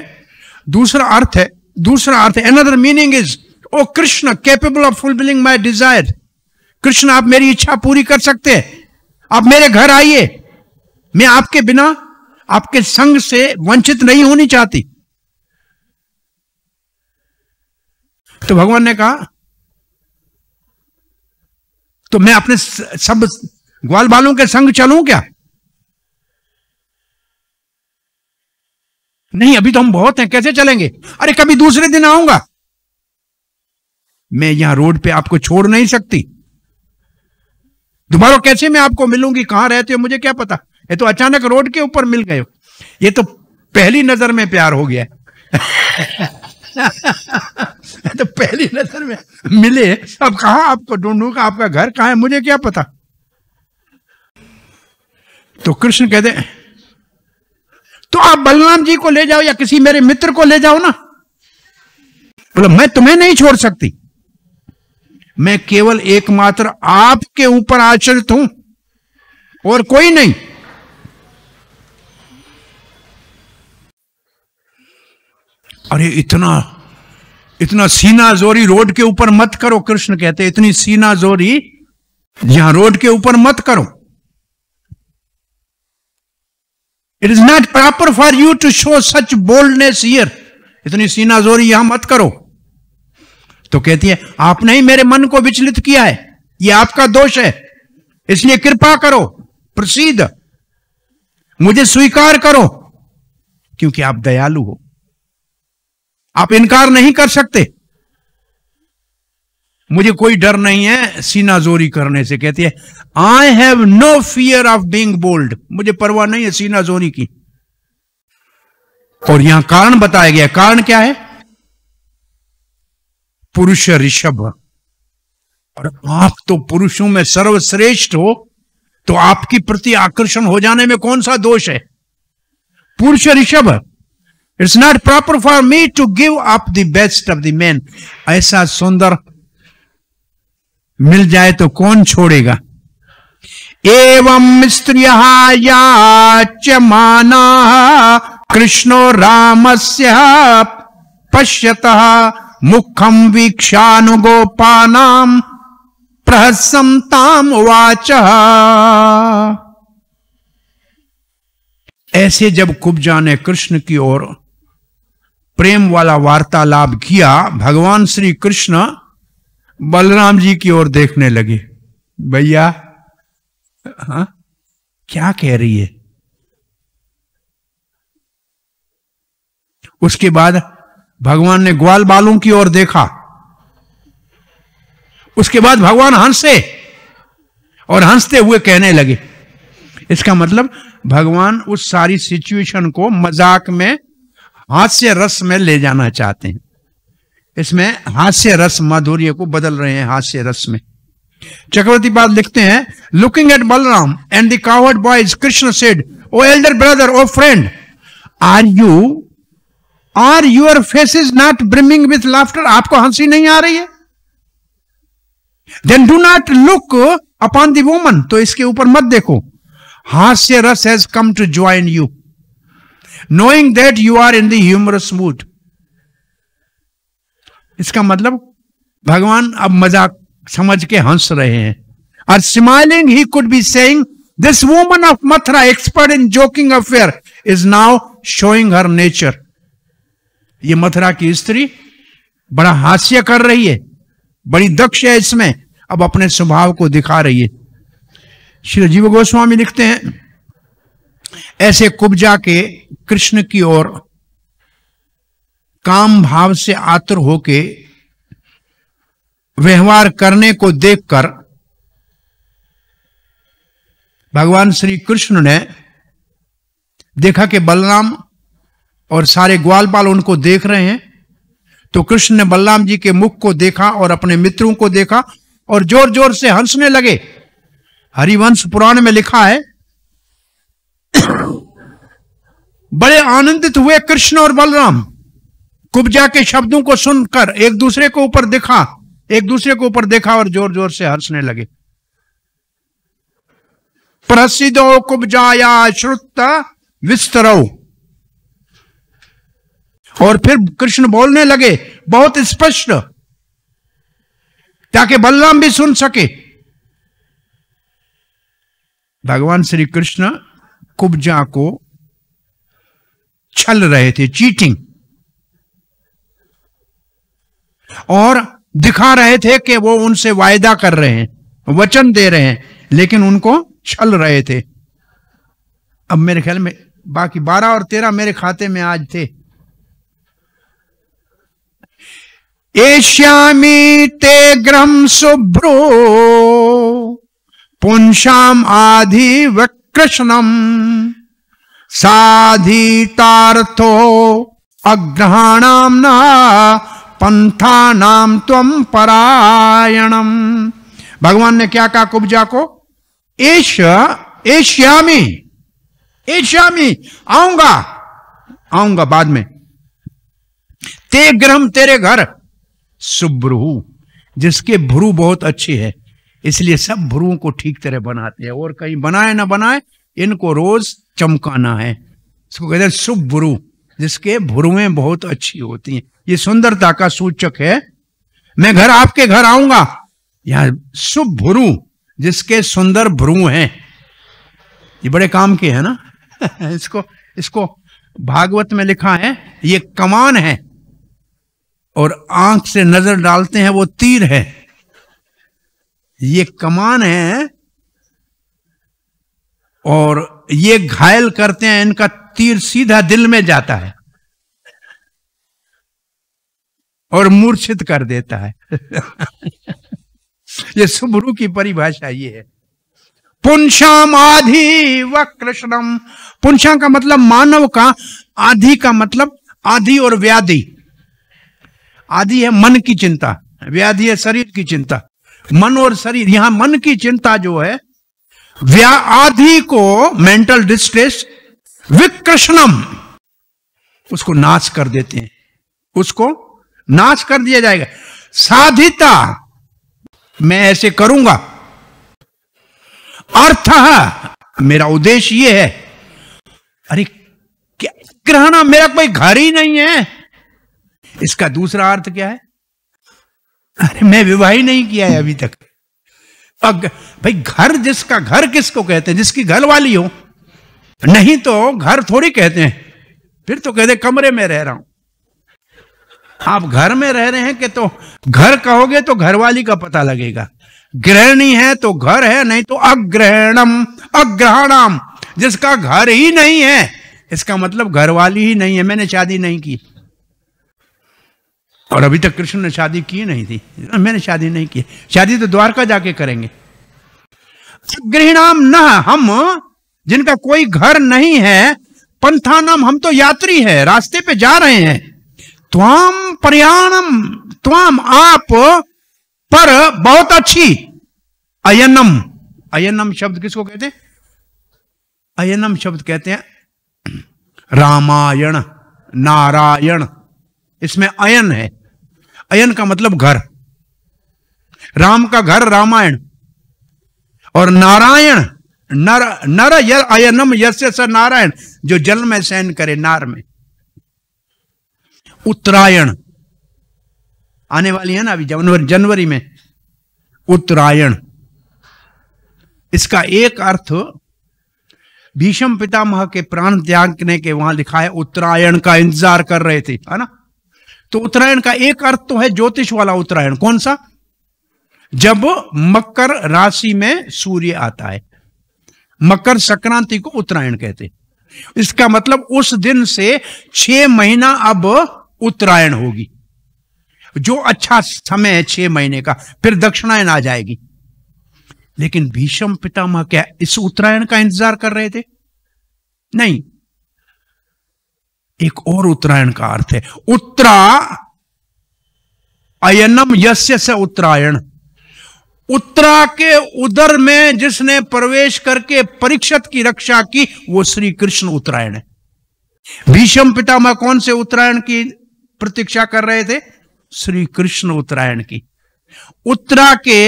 दूसरा अर्थ है दूसरा अर्थ another meaning is O Krishna capable of fulfilling my desire Krishna आप मेरी इच्छा पूरी कर सकते हैं आप मेरे घर आइए मैं आपके बिना आपके संग से वंचित नहीं होनी चाहती तो भगवान ने कहा तो मैं अपने सब ग्वाल बालों के संग चलूं क्या नहीं अभी तो हम बहुत हैं कैसे चलेंगे अरे कभी दूसरे दिन आऊंगा मैं यहां रोड पे आपको छोड़ नहीं सकती दोबारा कैसे मैं आपको मिलूंगी कहां रहते हो मुझे क्या पता ये तो अचानक रोड के ऊपर मिल गए हो ये तो पहली नजर में प्यार हो गया तो पहली नजर में मिले अब कहा आपको ढूंढूंगा आपका घर कहा है मुझे क्या पता तो कृष्ण कहते तो आप बलराम जी को ले जाओ या किसी मेरे मित्र को ले जाओ ना बोला मैं तुम्हें नहीं छोड़ सकती मैं केवल एकमात्र आपके ऊपर आचरित हूं और कोई नहीं अरे इतना इतना सीना जोरी रोड के ऊपर मत करो कृष्ण कहते इतनी सीना जोरी यहां रोड के ऊपर मत करो it is not proper for you to show such boldness here इतनी सीना जोरी यहां मत करो तो कहती है आपने ही मेरे मन को विचलित किया है यह आपका दोष है इसलिए कृपा करो प्रसिद्ध मुझे स्वीकार करो क्योंकि आप दयालु हो आप इनकार नहीं कर सकते मुझे कोई डर नहीं है सीनाजोरी करने से कहती है I have no fear of being bold मुझे परवाह नहीं है सीनाजोरी की और यहां कारण बताया गया कारण क्या है पुरुष ऋषभ और आप तो पुरुषों में सर्वश्रेष्ठ हो तो आपकी प्रति आकर्षण हो जाने में कौन सा दोष है पुरुष ऋषभ it's not proper for me to give up the best of the men ऐसा सुंदर मिल जाए तो कौन छोड़ेगा एवं स्त्रिय माना कृष्णो राम से पश्यत मुखम वीक्षानुगोपानाम प्रहसमताम वाच ऐसे जब कुब्जा ने कृष्ण की ओर प्रेम वाला वार्तालाप किया भगवान श्री कृष्ण बलराम जी की ओर देखने लगे भैया हाँ, क्या कह रही है उसके बाद भगवान ने ग्वाल बालों की ओर देखा उसके बाद भगवान हंसे और हंसते हुए कहने लगे इसका मतलब भगवान उस सारी सिचुएशन को मजाक में हास्य रस में ले जाना चाहते हैं इसमें हास्य रस माधुर्य को बदल रहे हैं हास्य रस में चक्रवर्ती बात लिखते हैं looking at Balram and the other boys Krishna said O elder brother O friend are you are your face is not brimming with laughter आपको हंसी नहीं आ रही है then do not look upon the woman तो इसके ऊपर मत देखो hasya rasa has come to join you knowing that you are in the humorous mood इसका मतलब भगवान अब मजाक समझ के हंस रहे हैं और smiling he could be saying this woman of Mathura expert in joking affair is now showing her nature ये मथुरा की स्त्री बड़ा हास्य कर रही है बड़ी दक्ष है इसमें अब अपने स्वभाव को दिखा रही है श्री जीव गोस्वामी लिखते हैं ऐसे कुब्जा के कृष्ण की ओर काम भाव से आतुर होके व्यवहार करने को देखकर भगवान श्री कृष्ण ने देखा कि बलराम और सारे ग्वाल बाल उनको देख रहे हैं तो कृष्ण ने बलराम जी के मुख को देखा और अपने मित्रों को देखा और जोर जोर से हंसने लगे हरिवंश पुराण में लिखा है बड़े आनंदित हुए कृष्ण और बलराम कुब्जा के शब्दों को सुनकर एक दूसरे को ऊपर दिखा एक दूसरे को ऊपर देखा और जोर जोर से हंसने लगे प्रसिद्धो कुब्जाया श्रुत विस्तरो और फिर कृष्ण बोलने लगे बहुत स्पष्ट ताकि बलराम भी सुन सके भगवान श्री कृष्ण कुब्जा को छल रहे थे चीटिंग और दिखा रहे थे कि वो उनसे वायदा कर रहे हैं वचन दे रहे हैं लेकिन उनको छल रहे थे अब मेरे ख्याल में बाकी बारह और तेरह मेरे खाते में आज थे एश्यामी ते ग्रम सुभ्रो पुंशाम आधि वकृष्णम साधितार्थो अग्रहाणाम ना नाम तम परायणम भगवान ने क्या कहा कुब्जा को एशिया एशियामी एशियामी आऊंगा आऊंगा बाद में ते ग्रह तेरे घर सुब्रु जिसके भ्रू बहुत अच्छी है इसलिए सब भ्रुओं को ठीक तरह बनाते हैं और कहीं बनाए ना बनाए इनको रोज चमकाना है इसको कहते हैं सुब्रु जिसके भुरुएं बहुत अच्छी होती हैं ये सुंदरता का सूचक है मैं घर आपके घर आऊंगा यहां शुभ भुरु जिसके सुंदर भ्रू हैं ये बड़े काम के हैं ना इसको इसको भागवत में लिखा है ये कमान है और आंख से नजर डालते हैं वो तीर है ये कमान है और ये घायल करते हैं इनका तीर सीधा दिल में जाता है और मूर्छित कर देता है ये सुबरू की परिभाषा ये है पुंशाम आधि व कृष्णम पुंशा का मतलब मानव का आधि का मतलब आधि और व्याधि आधि है मन की चिंता व्याधि है शरीर की चिंता मन और शरीर यहां मन की चिंता जो है व्या आधि को मेंटल डिस्ट्रेस विकृष्णम उसको नाश कर देते हैं उसको नाश कर दिया जाएगा साधिता मैं ऐसे करूंगा अर्थ मेरा उद्देश्य यह है अरे क्या ग्रहणा मेरा कोई घर ही नहीं है इसका दूसरा अर्थ क्या है अरे मैं विवाह ही नहीं किया है अभी तक अग, भाई घर जिसका घर किसको कहते हैं जिसकी घर वाली हो नहीं तो घर थोड़ी कहते हैं फिर तो कहते कमरे में रह रहा हूं आप घर में रह रहे हैं कि तो घर कहोगे तो घरवाली का पता लगेगा ग्रहणी है तो घर है नहीं तो अग्रहणम अग्रहणम जिसका घर ही नहीं है इसका मतलब घरवाली ही नहीं है मैंने शादी नहीं की और अभी तक कृष्ण ने शादी की नहीं थी मैंने शादी नहीं की शादी तो द्वारका जाके करेंगे अग्रहणाम न हम जिनका कोई घर नहीं है पंथा नाम हम तो यात्री है रास्ते पे जा रहे हैं त्वाम प्रयाणम त्वाम आप पर बहुत अच्छी अयनम अयनम शब्द किसको कहते हैं अयनम शब्द कहते हैं रामायण नारायण इसमें अयन है अयन का मतलब घर राम का घर रामायण और नारायण नर नर अयनम यस्य स नारायण जो जल में सहन करे नार में उत्तरायण आने वाली है ना अभी जनवरी जनवरी में उत्तरायण इसका एक अर्थ भीषम पितामह के प्राण त्यागने के वहां लिखा है उत्तरायण का इंतजार कर रहे थे है ना तो उत्तरायण का एक अर्थ तो है ज्योतिष वाला उत्तरायण कौन सा जब मकर राशि में सूर्य आता है मकर संक्रांति को उत्तरायण कहते इसका मतलब उस दिन से छह महीना अब उत्तरायण होगी जो अच्छा समय है छह महीने का फिर दक्षिणायन आ जाएगी लेकिन भीषम पितामह क्या इस उत्तरायण का इंतजार कर रहे थे नहीं एक और उत्तरायण का अर्थ है उत्तरा अयनम यस्य से उत्तरायण उत्तरा के उदर में जिसने प्रवेश करके परीक्षत की रक्षा की वो श्री कृष्ण उत्तरायण है भीषम पितामह कौन से उत्तरायण की प्रतीक्षा कर रहे थे श्री कृष्ण उत्तरायण की उत्तरा के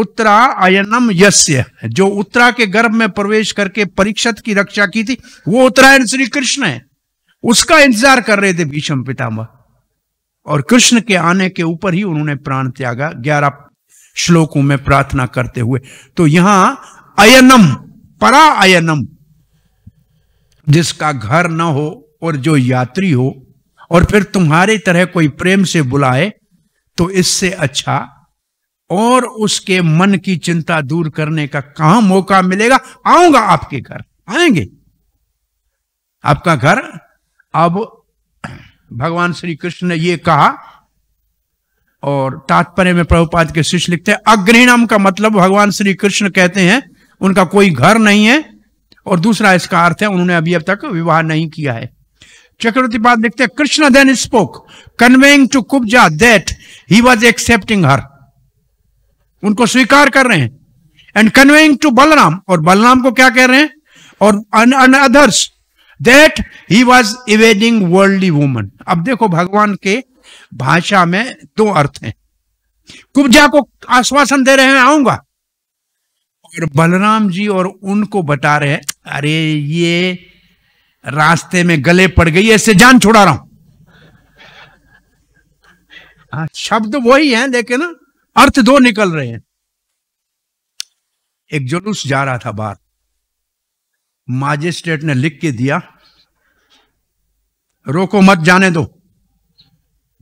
उत्तरा आयनम यस्य जो उत्तरा के गर्भ में प्रवेश करके परीक्षत की रक्षा की थी वो उत्तरायण श्री कृष्ण है उसका इंतजार कर रहे थे भीषम पितामह और कृष्ण के आने के ऊपर ही उन्होंने प्राण त्यागा ग्यारह श्लोकों में प्रार्थना करते हुए तो यहां अयनम परा अयनम जिसका घर न हो और जो यात्री हो और फिर तुम्हारी तरह कोई प्रेम से बुलाए तो इससे अच्छा और उसके मन की चिंता दूर करने का कहां मौका मिलेगा आऊंगा आपके घर आएंगे आपका घर अब भगवान श्री कृष्ण ने ये कहा और तात्पर्य में प्रभुपाद के शिष्य लिखते हैं अग्रिणम का मतलब भगवान श्री कृष्ण कहते हैं उनका कोई घर नहीं है और दूसरा इसका अर्थ है उन्होंने अभी अब तक विवाह नहीं किया है चक्रवर्ती बात लिखते हैं Krishna then spoke conveying to Kubja that he was accepting her उनको स्वीकार कर रहे हैं एंड कन्वेइंग टू बलराम और बलराम को क्या कह रहे हैं और others that he was evading worldly woman अब देखो भगवान के भाषा में दो अर्थ हैं कुब्जा को आश्वासन दे रहे हैं आऊंगा और बलराम जी और उनको बता रहे हैं अरे ये रास्ते में गले पड़ गई ऐसे जान छोड़ा रहा हूं हाँ, शब्द वही है लेकिन अर्थ दो निकल रहे हैं एक जुलूस जा रहा था बाहर मजिस्ट्रेट ने लिख के दिया रोको मत जाने दो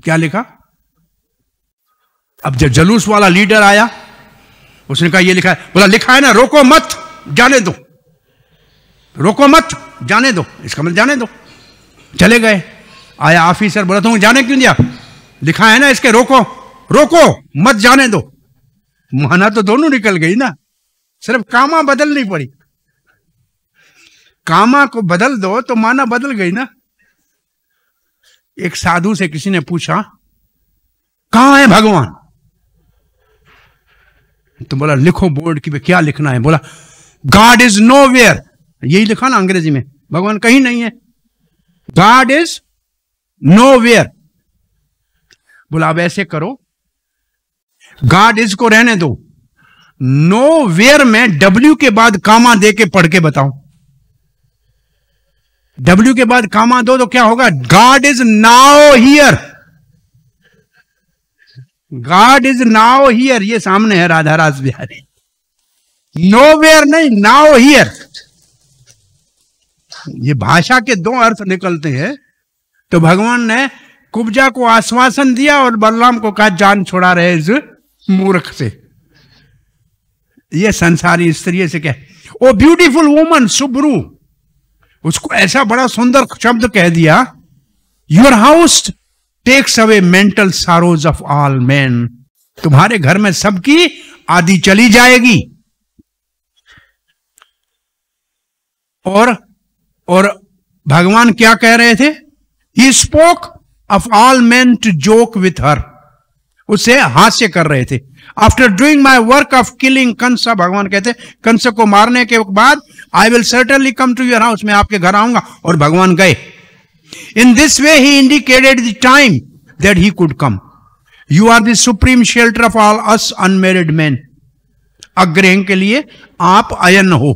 क्या लिखा अब जब जलूस वाला लीडर आया उसने कहा ये लिखा है बोला लिखा है ना रोको मत जाने दो रोको मत जाने दो इसका मतलब जाने दो चले गए आया ऑफिसर बोला तुम जाने क्यों दिया लिखा है ना इसके रोको रोको मत जाने दो माना तो दोनों निकल गई ना सिर्फ कामा बदलनी पड़ी कामा को बदल दो तो माना बदल गई ना एक साधु से किसी ने पूछा कहा है भगवान तो बोला लिखो बोर्ड की क्या लिखना है बोला गॉड इज नो वेयर यही लिखा ना अंग्रेजी में भगवान कहीं नहीं है गॉड इज नो वेयर बोला अब ऐसे करो गॉड इज को रहने दो नो वेयर में डब्ल्यू के बाद कामा दे के पढ़ के बताओ डब्ल्यू के बाद कामा दो तो क्या होगा God is now here God is now here ये सामने है राधा राज बिहारी नो वेयर नहीं नाउ हियर ये भाषा के दो अर्थ निकलते हैं तो भगवान ने कुब्जा को आश्वासन दिया और बलराम को कहा जान छोड़ा रहे इस मूर्ख से ये संसारी स्त्री से कह ओ ब्यूटीफुल वुमन सुब्रू उसको ऐसा बड़ा सुंदर शब्द कह दिया your house takes away mental sorrows of all men तुम्हारे घर में सबकी आदि चली जाएगी और और भगवान क्या कह रहे थे he spoke of all men to joke with her उसे हास्य कर रहे थे after doing my work of killing Kans भगवान कहते कंस को मारने के बाद I will certainly come to your house मैं आपके घर आऊंगा और भगवान गए in this way he indicated the time that he could come you are the supreme shelter of all us unmarried men अग्रह के लिए आप अयन हो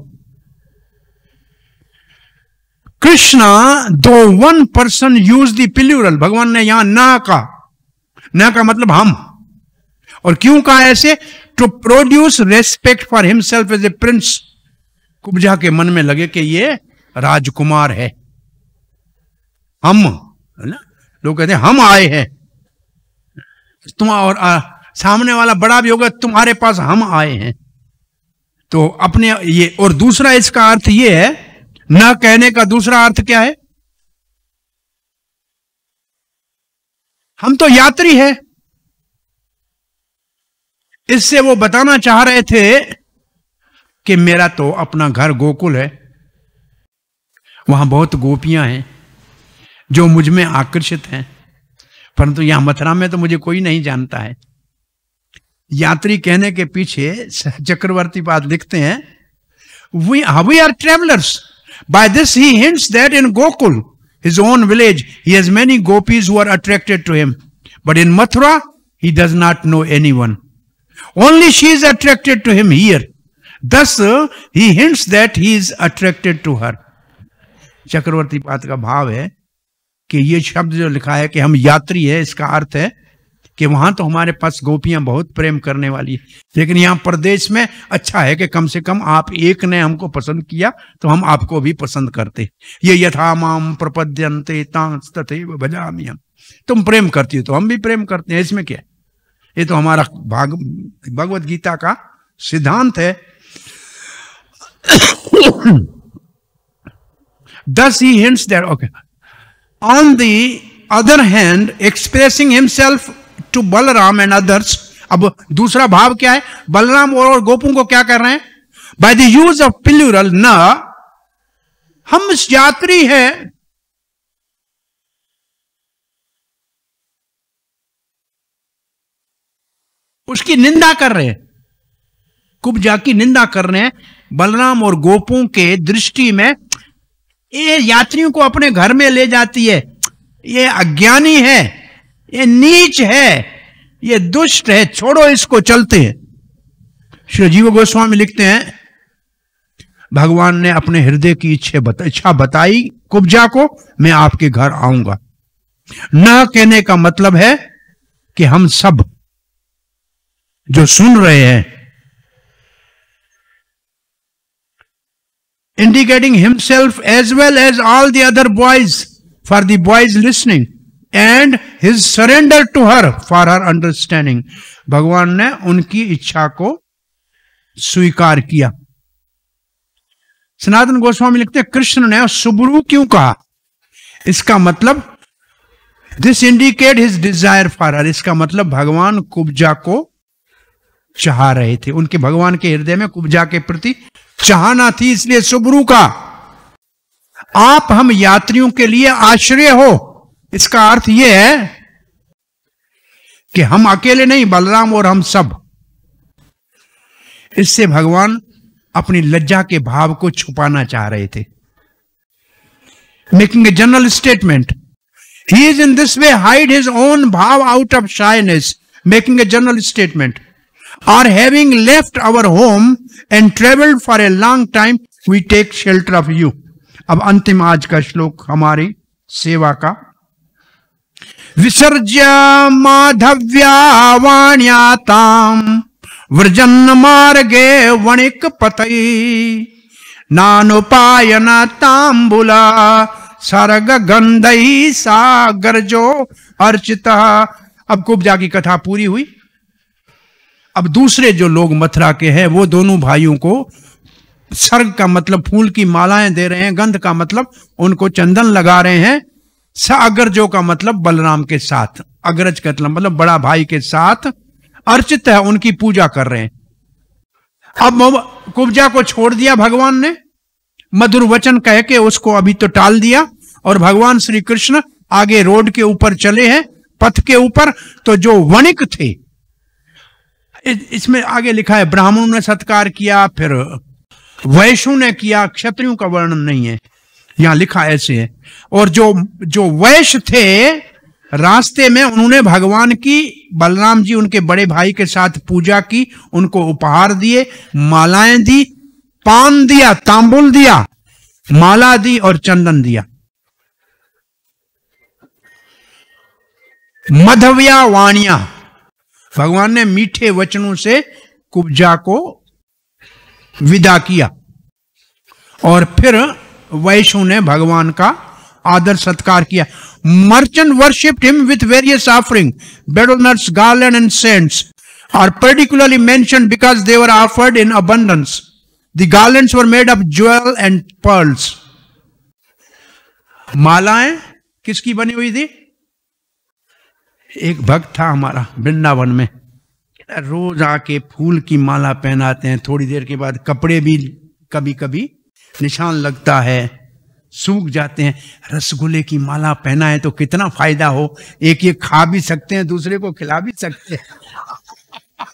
Krishna though one person use the plural भगवान ने यहां ना कहा ना का मतलब हम और क्यों कहा ऐसे to produce respect for himself as a prince Kubja के मन में लगे कि ये राजकुमार है हम ना लोग कहते हैं हम आए हैं तुम और आ, सामने वाला बड़ा भी होगा तुम्हारे पास हम आए हैं तो अपने ये और दूसरा इसका अर्थ ये है न कहने का दूसरा अर्थ क्या है हम तो यात्री है इससे वो बताना चाह रहे थे कि मेरा तो अपना घर गोकुल है वहां बहुत गोपियां हैं जो मुझ में आकर्षित हैं परंतु यहां मथुरा में तो मुझे कोई नहीं जानता है यात्री कहने के पीछे चक्रवर्ती पाद लिखते हैं we we are travellers by this he hints that in Gokul his own village he has many gopis who are attracted to him but in Mathura he does not know any one only she is attracted to him here thus he hints that he is attracted to her Chakravarti पात का भाव है कि ये शब्द जो लिखा है कि हम यात्री है इसका अर्थ है कि वहां तो हमारे पास गोपियां बहुत प्रेम करने वाली है लेकिन यहां प्रदेश में अच्छा है कि कम से कम आप एक ने हमको पसंद किया तो हम आपको भी पसंद करते ये यथा माम प्रपद्यंते तथे भजामी तुम प्रेम करती हो तो हम भी प्रेम करते हैं इसमें क्या ये तो हमारा भाग भगवत गीता का सिद्धांत है does he hints that okay on the other hand expressing himself to balram and others अब दूसरा भाव क्या है बलराम और, और गोपू को क्या कर रहे हैं by the use of plural न हम यात्री है उसकी निंदा कर रहे हैं कुब जा की निंदा कर रहे हैं बलराम और गोपों के दृष्टि में ये यात्रियों को अपने घर में ले जाती है ये अज्ञानी है ये नीच है ये दुष्ट है छोड़ो इसको चलते हैं श्री जीव गोस्वामी लिखते हैं भगवान ने अपने हृदय की इच्छा बता, इच्छा बताई कुब्जा को मैं आपके घर आऊंगा न कहने का मतलब है कि हम सब जो सुन रहे हैं indicating himself as well as all the other boys for the boys listening and his surrender to her for her understanding भगवान ने उनकी इच्छा को स्वीकार किया सनातन गोस्वामी लिखते कृष्ण ने सुबरू क्यों कहा इसका मतलब this indicate his desire for her इसका मतलब भगवान कुब्जा को चाह रहे थे उनके भगवान के हृदय में कुब्जा के प्रति चाहना थी इसलिए सुबरू का आप हम यात्रियों के लिए आश्रय हो इसका अर्थ यह है कि हम अकेले नहीं बलराम और हम सब इससे भगवान अपनी लज्जा के भाव को छुपाना चाह रहे थे making a general statement he is in this way hide his own bhav out of shyness making a general statement are having left our home and travelled for a long time we take shelter of you अब अंतिम आज का श्लोक हमारी सेवा का विसर्ज्य माधव्या वृजन मार्गे वणिक पतई नानुपायन तांबुला सर्ग गंधई सागर जो अर्चिता अब कुब्जा की कथा पूरी हुई अब दूसरे जो लोग मथुरा के हैं वो दोनों भाइयों को सर्ग का मतलब फूल की मालाएं दे रहे हैं गंध का मतलब उनको चंदन लगा रहे हैं सागरजो का मतलब बलराम के साथ अग्रज का मतलब, मतलब बड़ा भाई के साथ अर्चित है उनकी पूजा कर रहे हैं अब कुब्जा को छोड़ दिया भगवान ने मधुर वचन कह के उसको अभी तो टाल दिया और भगवान श्री कृष्ण आगे रोड के ऊपर चले हैं पथ के ऊपर तो जो वणिक थे इसमें आगे लिखा है ब्राह्मणों ने सत्कार किया फिर वैश्यों ने किया क्षत्रियो का वर्णन नहीं है यहां लिखा ऐसे है और जो जो वैश्य थे रास्ते में उन्होंने भगवान की बलराम जी उनके बड़े भाई के साथ पूजा की उनको उपहार दिए मालाएं दी पान दिया तांबुल दिया माला दी और चंदन दिया मधव्या वाणिया भगवान ने मीठे वचनों से कुब्जा को विदा किया और फिर वैशु ने भगवान का आदर सत्कार किया merchant worship him with various offering बेडोनर्स garland and scents are particularly mention because they were offered in abundance the garlands were made of jewel and pearls मालाएं किसकी बनी हुई थी एक भक्त था हमारा वृंदावन में रोज आके फूल की माला पहनाते हैं थोड़ी देर के बाद कपड़े भी कभी कभी निशान लगता है सूख जाते हैं रसगुल्ले की माला पहना है तो कितना फायदा हो एक ये खा भी सकते हैं दूसरे को खिला भी सकते हैं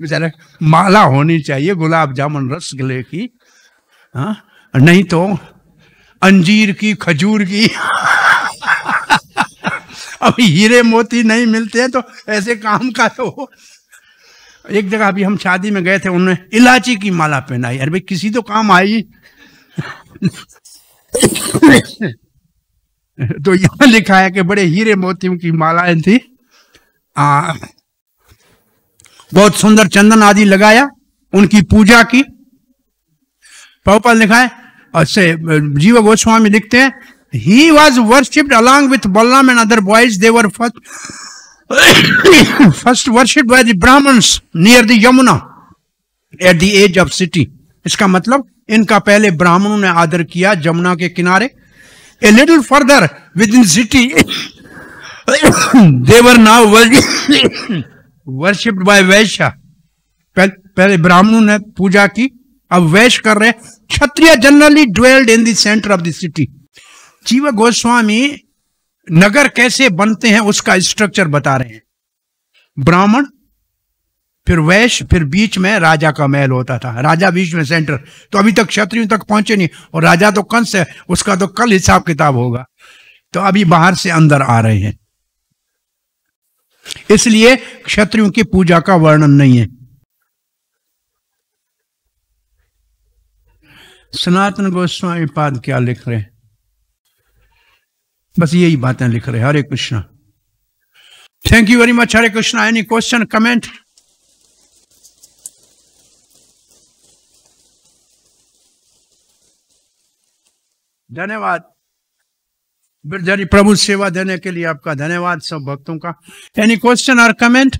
बेचारे माला होनी चाहिए गुलाब जामुन रसगुल्ले की हाँ नहीं तो अंजीर की खजूर की अब हीरे मोती नहीं मिलते हैं तो ऐसे काम का तो हो एक जगह अभी हम शादी में गए थे उन्होंने इलाची की माला पहनाई अरे भाई किसी तो काम आई तो यहां लिखा है कि बड़े हीरे मोतियों की मालाएं थी आ, बहुत सुंदर चंदन आदि लगाया उनकी पूजा की पहुपाल लिखा है और से जीव गोस्वामी लिखते हैं he was worshipped along with balram and other boys. They were first, first worshipped by the Brahmins near the Yamuna at the age of city. इसका मतलब इनका पहले ब्राह्मणों ने आदर किया जमुना के किनारे a little further within city they were now worshipped by vaishya पहले ब्राह्मणों ने पूजा की अब वैश्य कर रहे क्षत्रिय generally dwelled in the centre of the city Jiva Goswami नगर कैसे बनते हैं उसका स्ट्रक्चर बता रहे हैं ब्राह्मण फिर वैश्य फिर बीच में राजा का महल होता था राजा बीच में सेंटर तो अभी तक क्षत्रियों तक पहुंचे नहीं और राजा तो कंस है उसका तो कल हिसाब किताब होगा तो अभी बाहर से अंदर आ रहे हैं इसलिए क्षत्रियों की पूजा का वर्णन नहीं है सनातन गोस्वामी पाद क्या लिख रहे हैं बस यही बातें लिख रहे Hare Krishna thank you very much Hare Krishna any question comment धन्यवाद बिरजरी प्रभु सेवा देने के लिए आपका धन्यवाद सब भक्तों का एनी क्वेश्चन और कमेंट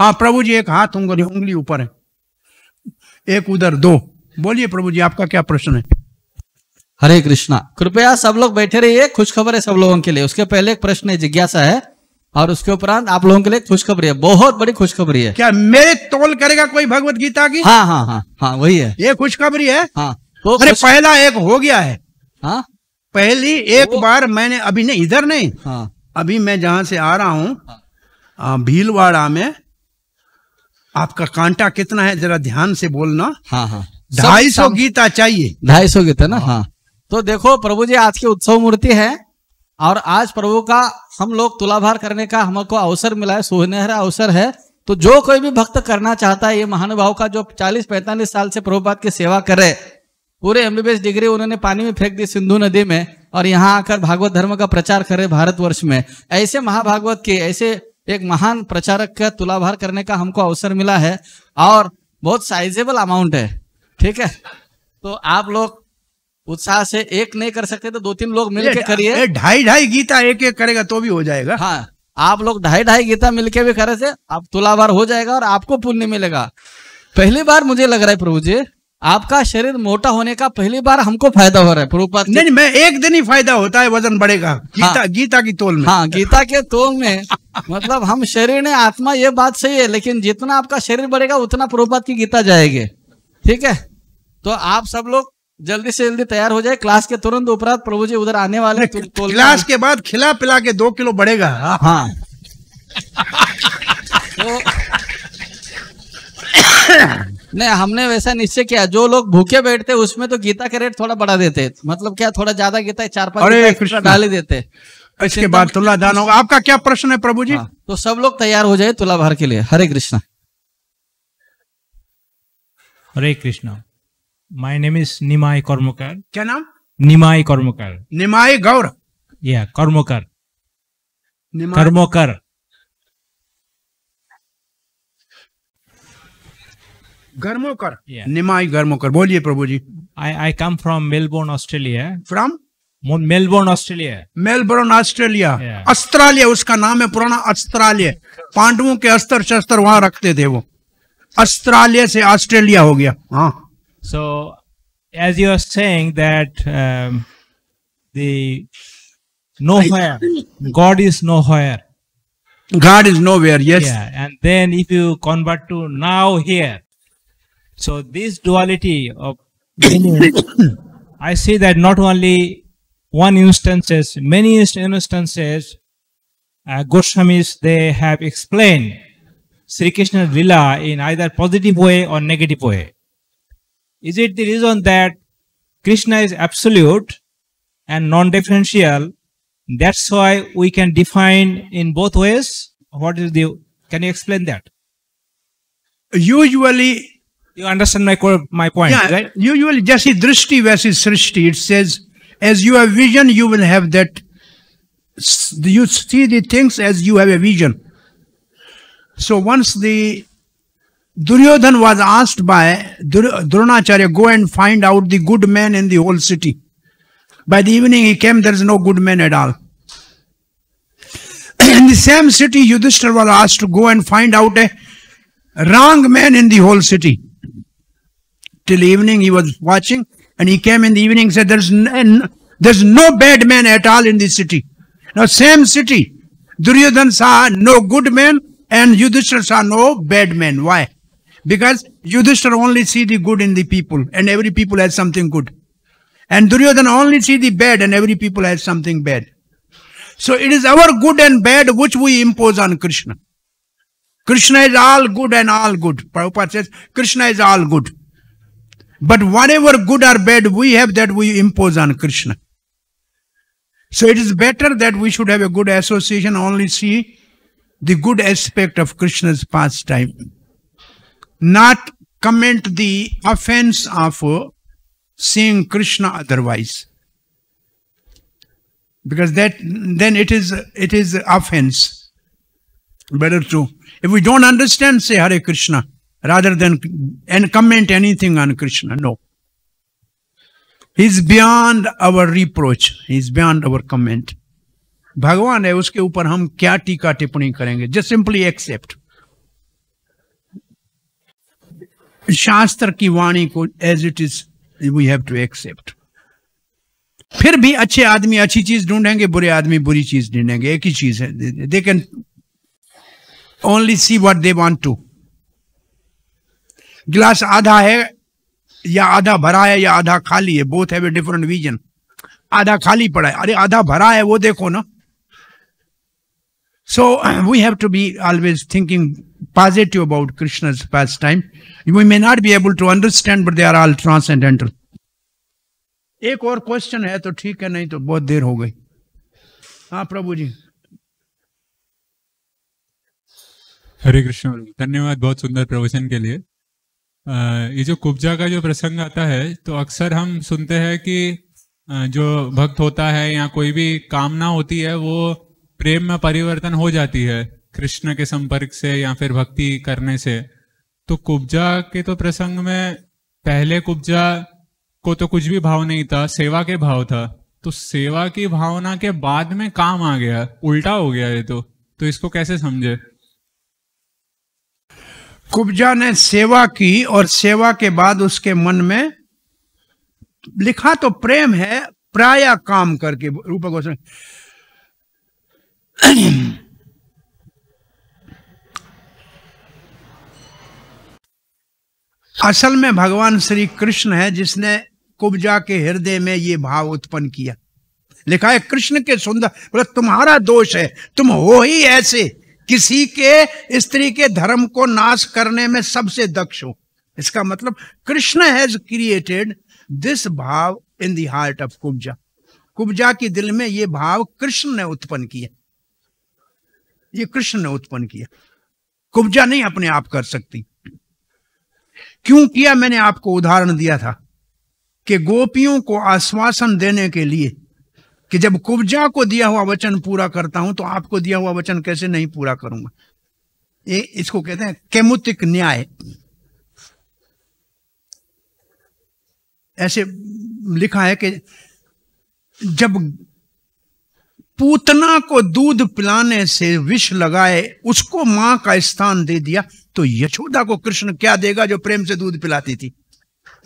हाँ प्रभु जी एक हाथ उंगली उंगली ऊपर है एक उधर दो बोलिए प्रभु जी आपका क्या प्रश्न है हरे कृष्णा कृपया सब लोग बैठे रहिए खुशखबर है सब लोगों के लिए उसके पहले एक प्रश्न है जिज्ञासा है और उसके उपरांत आप लोगों के लिए खुशखबरी है बहुत बड़ी खुशखबरी है क्या मेरे तोल करेगा कोई भगवत गीता की हाँ हाँ हाँ हाँ वही है ये खुशखबरी है हाँ तो अरे पहला एक हो गया है हाँ पहली एक बार मैंने अभी नहीं इधर नहीं हाँ अभी मैं जहां से आ रहा हूँ भीलवाड़ा में आपका कांटा कितना है जरा ध्यान से बोलना हाँ हाँ ढाई सौ गीता चाहिए ढाई सौ गीता ना हाँ, हाँ। तो देखो प्रभु जी आज की उत्सव मूर्ति है और आज प्रभु का हम लोग तुलाभार करने का हमको अवसर मिला है सुनहरा अवसर है तो जो कोई भी भक्त करना चाहता है ये महानुभाव का जो 40-45 साल से प्रभुपाद की सेवा करे पूरे एमबीबीएस डिग्री उन्होंने पानी में फेंक दी सिंधु नदी में और यहाँ आकर भागवत धर्म का प्रचार करे भारतवर्ष में ऐसे महाभागवत के ऐसे एक महान प्रचारक का तुलाभार करने का हमको अवसर मिला है और बहुत साइजेबल अमाउंट है ठीक है तो आप लोग उत्साह से एक नहीं कर सकते तो दो तीन लोग मिलके करिए ढाई ढाई गीता एक एक करेगा तो भी हो जाएगा हाँ आप लोग ढाई ढाई गीता मिलके भी करे से आप तुलाभार हो जाएगा और आपको पुण्य मिलेगा पहली बार मुझे लग रहा है प्रभु जी आपका शरीर मोटा होने का पहली बार हमको फायदा हो रहा है प्रभुपात नहीं मैं एक दिन ही फायदा होता है वजन बढ़ेगा हाँ। गीता हाँ, गीता की तोल में हाँ गीता के तोल में मतलब हम शरीर ने आत्मा ये बात सही है लेकिन जितना आपका शरीर बढ़ेगा उतना प्रभुपात की गीता जाएगी ठीक है तो आप सब लोग जल्दी से जल्दी तैयार हो जाए क्लास के तुरंत उपरांत प्रभु जी उधर आने वाले क्लास के बाद खिला पिला के दो किलो बढ़ेगा हाँ, हाँ। तो, नहीं हमने वैसा निश्चय किया जो लोग भूखे बैठते उसमें तो गीता का रेट थोड़ा बढ़ा देते मतलब क्या थोड़ा ज्यादा गीता चार पाँच डाली देते इसके बाद तुला दान होगा आपका क्या प्रश्न है प्रभु जी हाँ, तो सब लोग तैयार हो जाए तुला भार के लिए Hare Krishna Hare Krishna my name is Nimai Kormokar. क्या नाम निमाई कर्मकर निमाय गौर या कर्मकर कर्मकर गर्मोकर yeah. निमाई गर्मोकर बोलिए प्रभु ji I I come from Melbourne Australia from Melbourne Australia Melbourne Australia अस्त्रालय उसका नाम है पुराना अस्त्रालय पांडवों के अस्त्र शस्त्र वहां रखते थे वो अस्त्रालय से ऑस्ट्रेलिया हो गया हाँ So, as you are saying that um, the nowhere, God is nowhere. God is nowhere. Yes. Yeah, and then if you convert to now here, so this duality of I see that not only one instances, many instances, uh, Goswamis they have explained Sri Krishna Lila in either positive way or negative way. Is it the reason that Krishna is absolute and non-differential? That's why we can define in both ways. What is the, can you explain that? Usually, you understand my my point, yeah, right? Usually, just drishti versus srishti. It says, as you have vision, you will have that. You see the things as you have a vision. So once the Duryodhan was asked by Dur- Dronacharya, go and find out the good men in the whole city. By the evening he came, there is no good man at all. in the same city, Yudhishthir was asked to go and find out a wrong man in the whole city. Till evening he was watching and he came in the evening said, there's, there's no bad man at all in the city. Now same city, Duryodhan saw no good man and Yudhishthir saw no bad man. Why? Because Yudhishthira only see the good in the people and every people has something good. And Duryodhana only see the bad and every people has something bad. So it is our good and bad which we impose on Krishna. Krishna is all good and all good. Prabhupada says Krishna is all good. But whatever good or bad we have that we impose on Krishna. So it is better that we should have a good association, only see the good aspect of Krishna's pastime not commit the offense of uh, seeing Krishna otherwise. Because that then it is it is offense. Better to if we don't understand, say Hare Krishna rather than and comment anything on Krishna. No. He's beyond our reproach. He's beyond our comment. भगवान है उसके ऊपर हम क्या टीका टिप्पणी करेंगे just simply accept शास्त्र की वाणी को as it is we have to accept फिर भी अच्छे आदमी अच्छी चीज ढूंढेंगे बुरे आदमी बुरी चीज ढूंढेंगे एक ही चीज है they can only see what they want to गिलास आधा है या आधा भरा है या आधा खाली है both have a different vision आधा खाली पड़ा है अरे आधा भरा है वो देखो ना so we have to be always thinking positive about Krishna's pastime. We may not be able to understand, but they are all transcendental. एक और क्वेश्चन है तो ठीक है नहीं तो बहुत देर हो गई हाँ प्रभु जी हरे कृष्ण धन्यवाद बहुत सुंदर प्रवचन के लिए ये जो कुब्जा का जो प्रसंग आता है तो अक्सर हम सुनते हैं कि जो भक्त होता है या कोई भी कामना होती है वो प्रेम में परिवर्तन हो जाती है कृष्ण के संपर्क से या फिर भक्ति करने से तो कुब्जा के तो प्रसंग में पहले कुब्जा को तो कुछ भी भाव नहीं था सेवा के भाव था तो सेवा की भावना के बाद में काम आ गया उल्टा हो गया ये तो तो इसको कैसे समझे कुब्जा ने सेवा की और सेवा के बाद उसके मन में लिखा तो प्रेम है प्राय काम करके रूप गोस्वामी असल में भगवान श्री कृष्ण है जिसने कुब्जा के हृदय में ये भाव उत्पन्न किया लिखा है कृष्ण के सुंदर बोले तुम्हारा दोष है तुम हो ही ऐसे किसी के स्त्री के धर्म को नाश करने में सबसे दक्ष हो इसका मतलब Krishna has created this bhav in the heart of Kubja Kubja के दिल में ये भाव कृष्ण ने उत्पन्न किया ये कृष्ण ने उत्पन्न किया कुब्जा नहीं अपने आप कर सकती क्यों किया मैंने आपको उदाहरण दिया था कि गोपियों को आश्वासन देने के लिए कि जब कुब्जा को दिया हुआ वचन पूरा करता हूं तो आपको दिया हुआ वचन कैसे नहीं पूरा करूंगा ये इसको कहते हैं केमुतिक न्याय ऐसे लिखा है कि जब पूतना को दूध पिलाने से विष लगाए उसको मां का स्थान दे दिया तो यशोदा को कृष्ण क्या देगा जो प्रेम से दूध पिलाती थी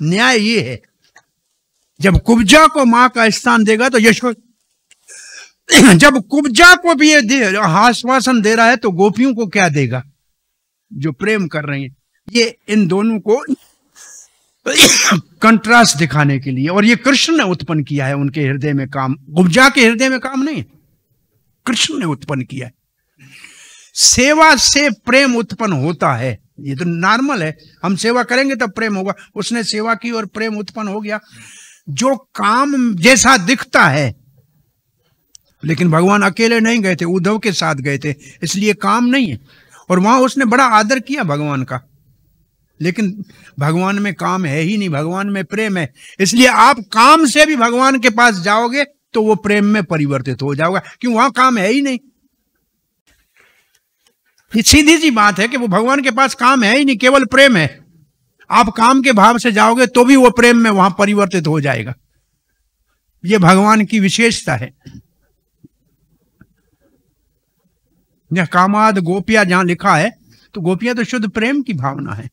न्याय ये है जब कुब्जा को मां का स्थान देगा तो यशो जब कुब्जा को भी ये आश्वासन दे रहा है तो गोपियों को क्या देगा जो प्रेम कर रही है ये इन दोनों को कंट्रास्ट दिखाने के लिए और ये कृष्ण ने उत्पन्न किया है उनके हृदय में काम गुब्जा के हृदय में काम नहीं कृष्ण ने उत्पन्न किया सेवा से प्रेम उत्पन्न होता है ये तो नॉर्मल है हम सेवा करेंगे तब प्रेम होगा उसने सेवा की और प्रेम उत्पन्न हो गया जो काम जैसा दिखता है लेकिन भगवान अकेले नहीं गए थे उद्धव के साथ गए थे इसलिए काम नहीं है और वहां उसने बड़ा आदर किया भगवान का लेकिन भगवान में काम है ही नहीं भगवान में प्रेम है इसलिए आप काम से भी भगवान के पास जाओगे तो वो प्रेम में परिवर्तित हो जाओगे क्यों वहां काम है ही नहीं सीधी सी बात है कि वो भगवान के पास काम है ही नहीं केवल प्रेम है आप काम के भाव से जाओगे तो भी वो प्रेम में वहां परिवर्तित हो जाएगा ये भगवान की विशेषता है यह कामाद गोपिया जहां लिखा है तो गोपिया तो शुद्ध प्रेम की भावना है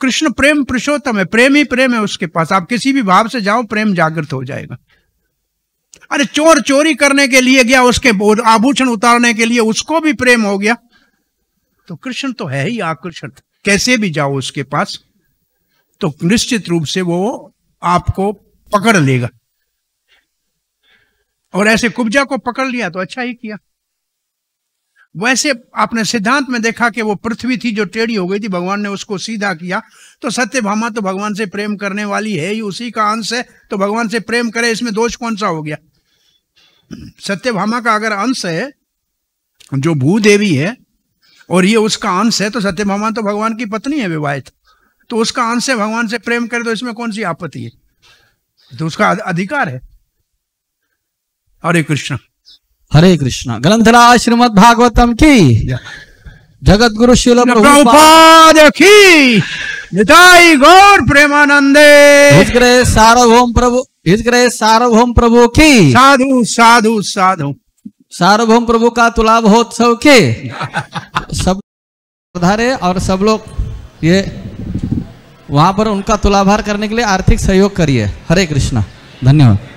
कृष्ण प्रेम पुरुषोत्तम है प्रेम ही प्रेम है उसके पास आप किसी भी भाव से जाओ प्रेम जागृत हो जाएगा अरे चोर चोरी करने के लिए गया उसके आभूषण उतारने के लिए उसको भी प्रेम हो गया तो कृष्ण तो है ही आकर्षण कैसे भी जाओ उसके पास तो निश्चित रूप से वो आपको पकड़ लेगा और ऐसे कुब्जा को पकड़ लिया तो अच्छा ही किया वैसे आपने सिद्धांत में देखा कि वो पृथ्वी थी जो टेढ़ी हो गई थी भगवान ने उसको सीधा किया तो सत्य भामा तो भगवान से प्रेम करने वाली है ही उसी का अंश है तो भगवान से प्रेम करे इसमें दोष कौन सा हो गया सत्यभामा का अगर अंश है जो भूदेवी है और ये उसका अंश है तो सत्यभामा तो भगवान की पत्नी है विवाहित तो उसका अंश है भगवान से प्रेम करे तो इसमें कौन सी आपत्ति है तो उसका अधिकार है हरे कृष्ण हरे कृष्ण ग्रंथराज श्रीमद भागवतम की जगत गुरु शिल की निताई गौर प्रेमानंदे हिजग्रह सार्वभौम प्रभु हिजग्रह सार्वभौम प्रभु की साधु साधु साधु सार्वभौम प्रभु का तुला तो बहुत सब के सब धारे और सब लोग ये वहां पर उनका तुलाभार करने के लिए आर्थिक सहयोग करिए हरे कृष्णा धन्यवाद